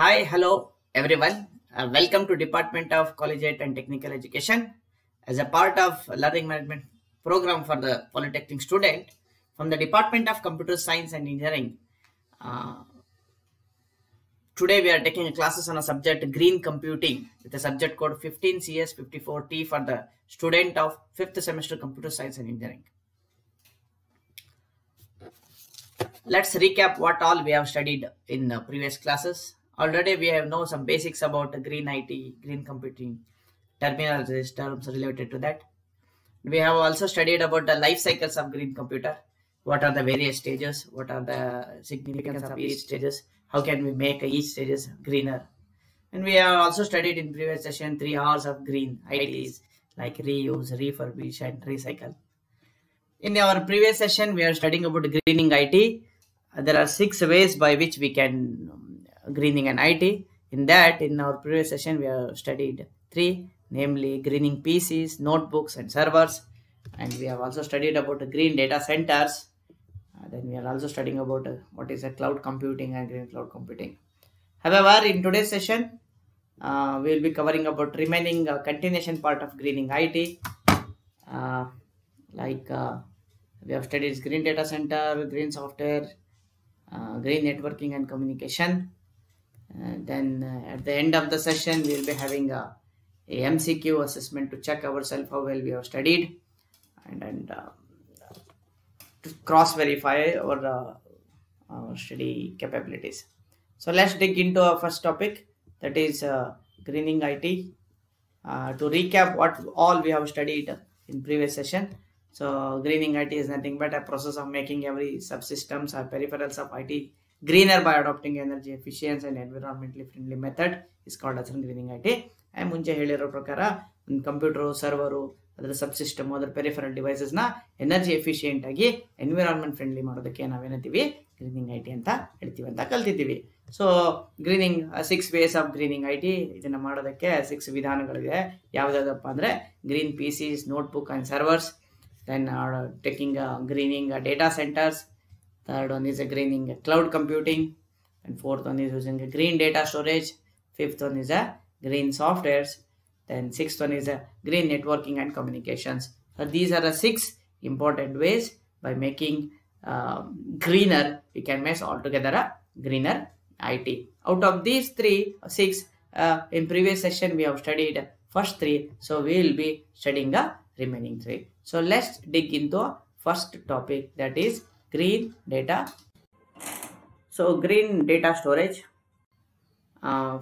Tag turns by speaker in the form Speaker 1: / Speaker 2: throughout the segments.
Speaker 1: Hi, hello everyone. Uh, welcome to Department of Collegiate and Technical Education. As a part of Learning Management program for the Polytechnic student from the Department of Computer Science and Engineering, uh, today we are taking classes on a subject Green Computing with the subject code 15CS54T for the student of 5th semester Computer Science and Engineering. Let's recap what all we have studied in uh, previous classes. Already we have know some basics about green IT, green computing, terminologies, terms related to that. We have also studied about the life cycles of green computer. What are the various stages? What are the significance of each stages? How can we make each stages greener? And we have also studied in previous session three hours of green IDs like reuse, refurbish, and recycle. In our previous session, we are studying about greening IT. There are six ways by which we can greening and IT. In that, in our previous session, we have studied three, namely greening PCs, notebooks and servers. And we have also studied about green data centers. Uh, then we are also studying about uh, what is a cloud computing and green cloud computing. However, in today's session, uh, we will be covering about remaining uh, continuation part of greening IT. Uh, like uh, we have studied green data center, green software, green networking and communication and uh, then uh, at the end of the session, we will be having a, a, MCQ assessment to check ourselves how well we have studied and, and uh, to cross-verify our, our study capabilities. So let's dig into our first topic that is uh, greening IT. Uh, to recap what all we have studied in previous session. So greening IT is nothing but a process of making every subsystems or peripherals of IT greener by adapting energy efficiency and environmentally friendly method is called greening I T and ಮುಂಚೆ ಹೇಳಿರೋ ಪ್ರಕಾರ ಒಂದು computer server ಅದರ subsystem ಅದರ peripheral ಡಿವೈಸಸ್ನ energy efficient ಆಗಿ environment friendly ಮಾಡೋದಕ್ಕೆ ನಾವೇನಂತೀವಿ ಗ್ರೀನಿಂಗ್ ಐ ಟಿ ಅಂತ ಹೇಳ್ತೀವಿ ಅಂತ ಕಲ್ತಿದ್ದೀವಿ so greening six ways of greening I T ಇದನ್ನು ಮಾಡೋದಕ್ಕೆ ಸಿಕ್ಸ್ ವಿಧಾನಗಳಿದೆ ಯಾವ್ದಾದಪ್ಪ ಅಂದರೆ green PCs notebook and servers then taking greening data centres third one is a greening cloud computing and fourth one is using green data storage fifth one is a green softwares then sixth one is a green networking and communications so these are the six important ways by making uh, greener we can make altogether a greener IT out of these three uh, six uh, in previous session we have studied first three so we will be studying the remaining three so let's dig into first topic that is green data so green data storage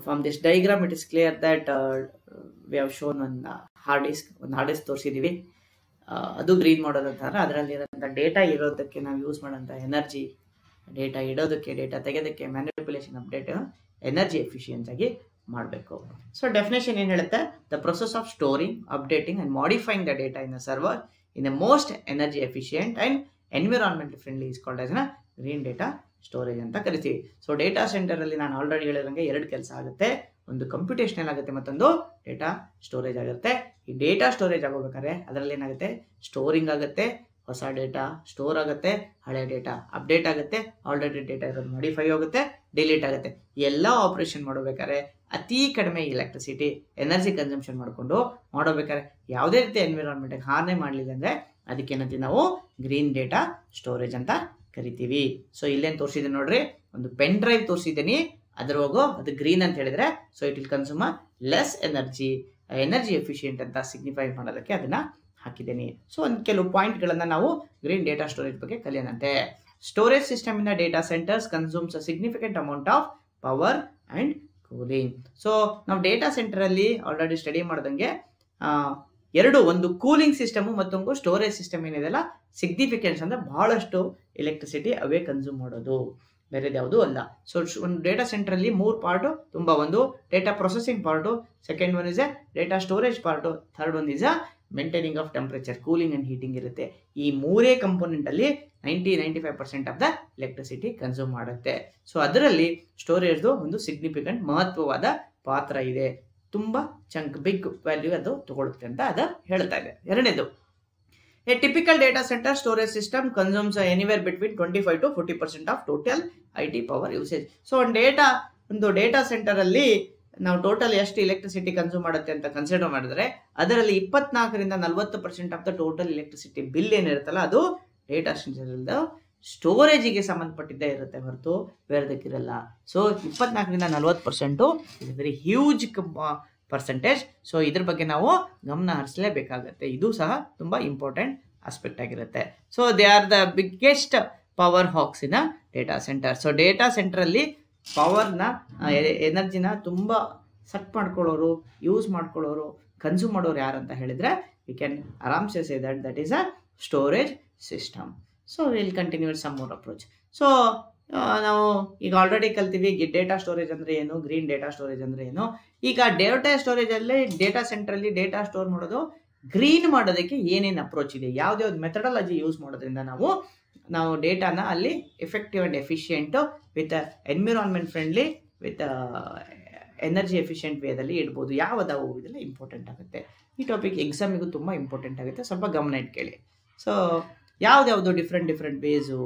Speaker 1: from this diagram it it clear clear that uh, we have hard disk ಒಂದು hard disk ತೋರಿಸಿದ್ದೀವಿ ಅದು green ಮಾಡೋದು ಅಂತಂದ್ರೆ ಅದರಲ್ಲಿರೋಂಥ data ಇರೋದಕ್ಕೆ ನಾವು use ಮಾಡೋಂಥ energy data ಇಡೋದಕ್ಕೆ data ತೆಗೆಯೋದಕ್ಕೆ ಮ್ಯಾನ್ಯುಪುಲೇಷನ್ ಅಪ್ಡೇಟು ಎನರ್ಜಿ ಎಫಿಷಿಯೆಂಟ್ ಆಗಿ ಮಾಡಬೇಕು ಸೊ ಡೆಫಿನೇಷನ್ ಏನು ಹೇಳುತ್ತೆ the process of storing updating and modifying the data in the server in the most energy efficient and environment friendly is called green data storage ಅಂತ ಕರಿತೀವಿ so data ಸೆಂಟರಲ್ಲಿ ನಾನು already ಹೇಳಿದಂಗೆ ಎರಡು ಕೆಲಸ ಆಗುತ್ತೆ ಒಂದು ಕಂಪ್ಯೂಟೇಷನ್ ಆಗುತ್ತೆ ಮತ್ತೊಂದು ಡೇಟಾ ಸ್ಟೋರೇಜ್ ಆಗುತ್ತೆ ಈ ಡೇಟಾ ಸ್ಟೋರೇಜ್ ಆಗೋಬೇಕಾದ್ರೆ ಅದರಲ್ಲಿ ಏನಾಗುತ್ತೆ ಸ್ಟೋರಿಂಗ್ ಆಗುತ್ತೆ ಹೊಸ ಡೇಟಾ ಸ್ಟೋರ್ ಆಗುತ್ತೆ ಹಳೆ ಡೇಟಾ ಅಪ್ಡೇಟ್ ಆಗುತ್ತೆ ಆಲ್ರೆಡಿ ಡೇಟಾ ಇರೋದು ಮಾಡಿಫೈ ಆಗುತ್ತೆ ಡಿಲೀಟ್ ಆಗುತ್ತೆ ಎಲ್ಲ ಆಪರೇಷನ್ ಮಾಡಬೇಕಾದ್ರೆ ಅತಿ ಕಡಿಮೆ ಎಲೆಕ್ಟ್ರಿಸಿಟಿ ಎನರ್ಜಿ ಕನ್ಸಂಪ್ಷನ್ ಮಾಡಿಕೊಂಡು ಮಾಡಬೇಕಾದ್ರೆ ಯಾವುದೇ ರೀತಿ ಎನ್ವಿರಾನ್ಮೆಂಟ್ಗೆ ಹಾನಿ ಮಾಡಲಿಲ್ಲ ಅಂದರೆ ಅದಕ್ಕೇನಂತೀವಿ ನಾವು ಗ್ರೀನ್ ಡೇಟಾ ಸ್ಟೋರೇಜ್ ಅಂತ ಕರಿತೀವಿ ಸೊ ಇಲ್ಲೇನು ತೋರಿಸಿದ್ದೀನಿ ನೋಡ್ರಿ ಒಂದು ಪೆನ್ ಡ್ರೈವ್ ತೋರಿಸಿದ್ದೀನಿ ಅದ್ರವಾಗೂ ಅದು ಗ್ರೀನ್ ಅಂತ ಹೇಳಿದ್ರೆ so it will consume less energy energy efficient ಅಂತ ಸಿಗ್ನಿಫೈ ಮಾಡೋದಕ್ಕೆ ಅದನ್ನ ಹಾಕಿದ್ದೀನಿ ಸೊ ಒಂದು ಕೆಲವು ಪಾಯಿಂಟ್ಗಳನ್ನು ನಾವು ಗ್ರೀನ್ ಡೇಟಾ ಸ್ಟೋರೇಜ್ ಬಗ್ಗೆ ಕಲಿಯೋಣಂತೆ storage system in data centres consumes significant amount of power and cooling so ನಾವು ಡೇಟಾ ಸೆಂಟರಲ್ಲಿ ಆಲ್ರೆಡಿ ಸ್ಟಡಿ ಮಾಡ್ದಂಗೆ ಎರಡು ಒಂದು ಕೂಲಿಂಗ್ ಸಿಸ್ಟಮು ಮತ್ತೊಂದು ಸ್ಟೋರೇಜ್ ಸಿಸ್ಟಮ್ ಅಲ್ಲ ಸಿಗ್ನಿಫಿಕೆನ್ಸ್ ಅಂದರೆ ಬಹಳಷ್ಟು ಎಲೆಕ್ಟ್ರಿಸಿಟಿ ಅವೇ ಕನ್ಸ್ಯೂಮ್ ಮಾಡೋದು ಬೇರೆದು ಯಾವುದೂ ಅಲ್ಲ ಸೊ ಒಂದು ಡೇಟಾ ಸೆಂಟ್ರಲ್ಲಿ ಮೂರು ಪಾರ್ಟು ತುಂಬ ಒಂದು data processing part second one is a data storage part third one is a maintaining of temperature cooling and heating ಇರುತ್ತೆ ಈ ಮೂರೇ ಕಂಪೋನೆಂಟಲ್ಲಿ ninety ninety five percent of the electricity consume ಮಾಡುತ್ತೆ ಸೊ ಅದರಲ್ಲಿ ಸ್ಟೋರೇಜ್ದು ಒಂದು ಸಿಗ್ನಿಫಿಕೆಂಟ್ ಮಹತ್ವವಾದ ಪಾತ್ರ ಇದೆ ತುಂಬ ಚಂಕ್ ಬಿಗ್ ವ್ಯಾಲ್ಯೂ ಅದು ತಗೊಳ್ಳುತ್ತೆ ಅಂತ ಅದು ಹೇಳ್ತಾ ಇದೆ ಎರಡನೇದು a typical data centre storage system consumes anywhere between twenty five to forty percent of total I T power usage so ಒಂದು ಡೇಟಾ ಒಂದು ಡೇಟಾ ಸೆಂಟರಲ್ಲಿ ನಾವು ಟೋಟಲ್ ಎಷ್ಟು ಎಲೆಕ್ಟ್ರಿಸಿಟಿ ಕನ್ಸ್ಯೂಮ್ ಮಾಡುತ್ತೆ ಅಂತ ಕನ್ಸಿಡರ್ ಮಾಡಿದ್ರೆ ಅದರಲ್ಲಿ ಇಪ್ಪತ್ನಾಲ್ಕರಿಂದ ನಲ್ವತ್ತು percent of the total electricity bill ಏನಿರುತ್ತಲ್ಲ ಅದು ಡೇಟಾ ಸೆಂಟರ್ ಸ್ಟೋರೇಜಿಗೆ ಸಂಬಂಧಪಟ್ಟಿದ್ದೇ ಇರುತ್ತೆ ಹೊರತು ಬೇರೆದಕ್ಕಿರಲ್ಲ ಸೊ ಇಪ್ಪತ್ನಾಲ್ಕರಿಂದ ನಲ್ವತ್ತು percent is very huge percentage so ಇದ್ರ ಬಗ್ಗೆ ನಾವು ಗಮನ ಹರಿಸಲೇಬೇಕಾಗತ್ತೆ ಇದು ಸಹ ತುಂಬ ಇಂಪಾರ್ಟೆಂಟ್ ಆಸ್ಪೆಕ್ಟ್ ಆಗಿರುತ್ತೆ so they are the biggest power hogs in data centre so data ಸೆಂಟ್ರಲ್ಲಿ ಪವರ್ನ ಎನರ್ಜಿನ ತುಂಬ ಸಟ್ ಮಾಡ್ಕೊಳ್ಳೋರು ಯೂಸ್ ಮಾಡ್ಕೊಳ್ಳೋರು ಕನ್ಸ್ಯೂಮ್ ಮಾಡೋರು ಯಾರು ಅಂತ ಹೇಳಿದರೆ ವಿ ಕ್ಯಾನ್ ಆರಾಮ್ಸೆ say that that is a storage system so will continue some more approach so ನಾವು ಈಗ ಆಲ್ರೆಡಿ ಕಲ್ತೀವಿ ಡೇಟಾ ಸ್ಟೋರೇಜ್ ಅಂದರೆ ಏನು ಗ್ರೀನ್ ಡೇಟಾ ಸ್ಟೋರೇಜ್ ಅಂದರೆ ಏನು ಈಗ ಡೇಟಾ ಸ್ಟೋರೇಜಲ್ಲಿ ಡೇಟಾ ಸೆಂಟ್ರಲ್ಲಿ ಡೇಟಾ ಸ್ಟೋರ್ ಮಾಡೋದು ಗ್ರೀನ್ ಮಾಡೋದಕ್ಕೆ ಏನೇನು ಅಪ್ರೋಚ್ ಇದೆ ಯಾವುದ್ಯಾವ್ದು ಮೆಥಡಾಲಜಿ ಯೂಸ್ ಮಾಡೋದ್ರಿಂದ ನಾವು ನಾವು ಡೇಟಾನ ಅಲ್ಲಿ effective and efficient with environment friendly with energy efficient ವೇದಲ್ಲಿ ಇಡ್ಬೋದು ಯಾವುದಾವು ಇದೆಲ್ಲ ಇಂಪಾರ್ಟೆಂಟ್ ಆಗುತ್ತೆ ಈ ಟಾಪಿಕ್ ಎಕ್ಸಾಮಿಗೂ ತುಂಬ ಇಂಪಾರ್ಟೆಂಟ್ ಆಗುತ್ತೆ ಸ್ವಲ್ಪ ಗಮನ ಇಟ್ಕೊಳ್ಳಿ ಸೊ ಯಾವುದ್ಯಾವುದು ಡಿಫ್ರೆಂಟ್ ಡಿಫ್ರೆಂಟ್ ಬೇಸು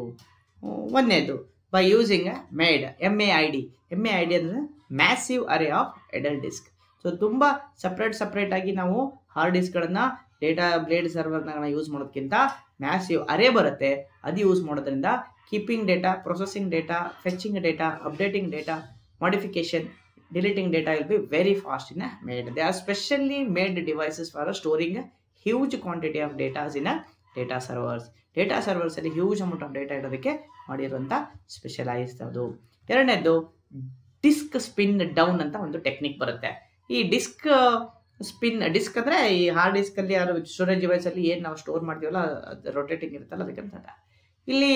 Speaker 1: ಒಂದನೇದು by using a MAID M A I D M A I D ಅಂದರೆ massive array of idle disk so ತುಂಬ ಸಪ್ರೇಟ್ ಸಪ್ರೇಟಾಗಿ ನಾವು ಹಾರ್ಡ್ ಡಿಸ್ಕ್ಗಳನ್ನು ಡೇಟಾ ಬ್ಲೇಡ್ ಸರ್ವರ್ನ ಯೂಸ್ ಮಾಡೋದಕ್ಕಿಂತ ಮ್ಯಾಸಿವ್ ಅರೇ ಬರುತ್ತೆ ಅದು ಯೂಸ್ ಮಾಡೋದ್ರಿಂದ keeping data processing data fetching data updating data modification deleting data will be very fast in MAID they are specially made devices for storing huge quantity of datas in a data servers data ಸರ್ವರ್ಸಲ್ಲಿ huge amount of data ಇಡೋದಕ್ಕೆ ಮಾಡಿರುವಂಥ specialise ಅದು ಎರಡನೇದು disc spin down ಅಂತ ಒಂದು technique ಬರುತ್ತೆ ಈ disc spin disc ಅಂದರೆ ಈ ಹಾರ್ಡ್ ಡಿಸ್ಕಲ್ಲಿ ಯಾರು ಸ್ಟೋರೇಜ್ ಡಿವೈಸಲ್ಲಿ ಏನು ನಾವು ಸ್ಟೋರ್ ಮಾಡ್ತೀವಲ್ಲ ಅದು ರೊಟೇಟಿಂಗ್ ಇರುತ್ತಲ್ಲ ಅದಕ್ಕಂತ ಇಲ್ಲಿ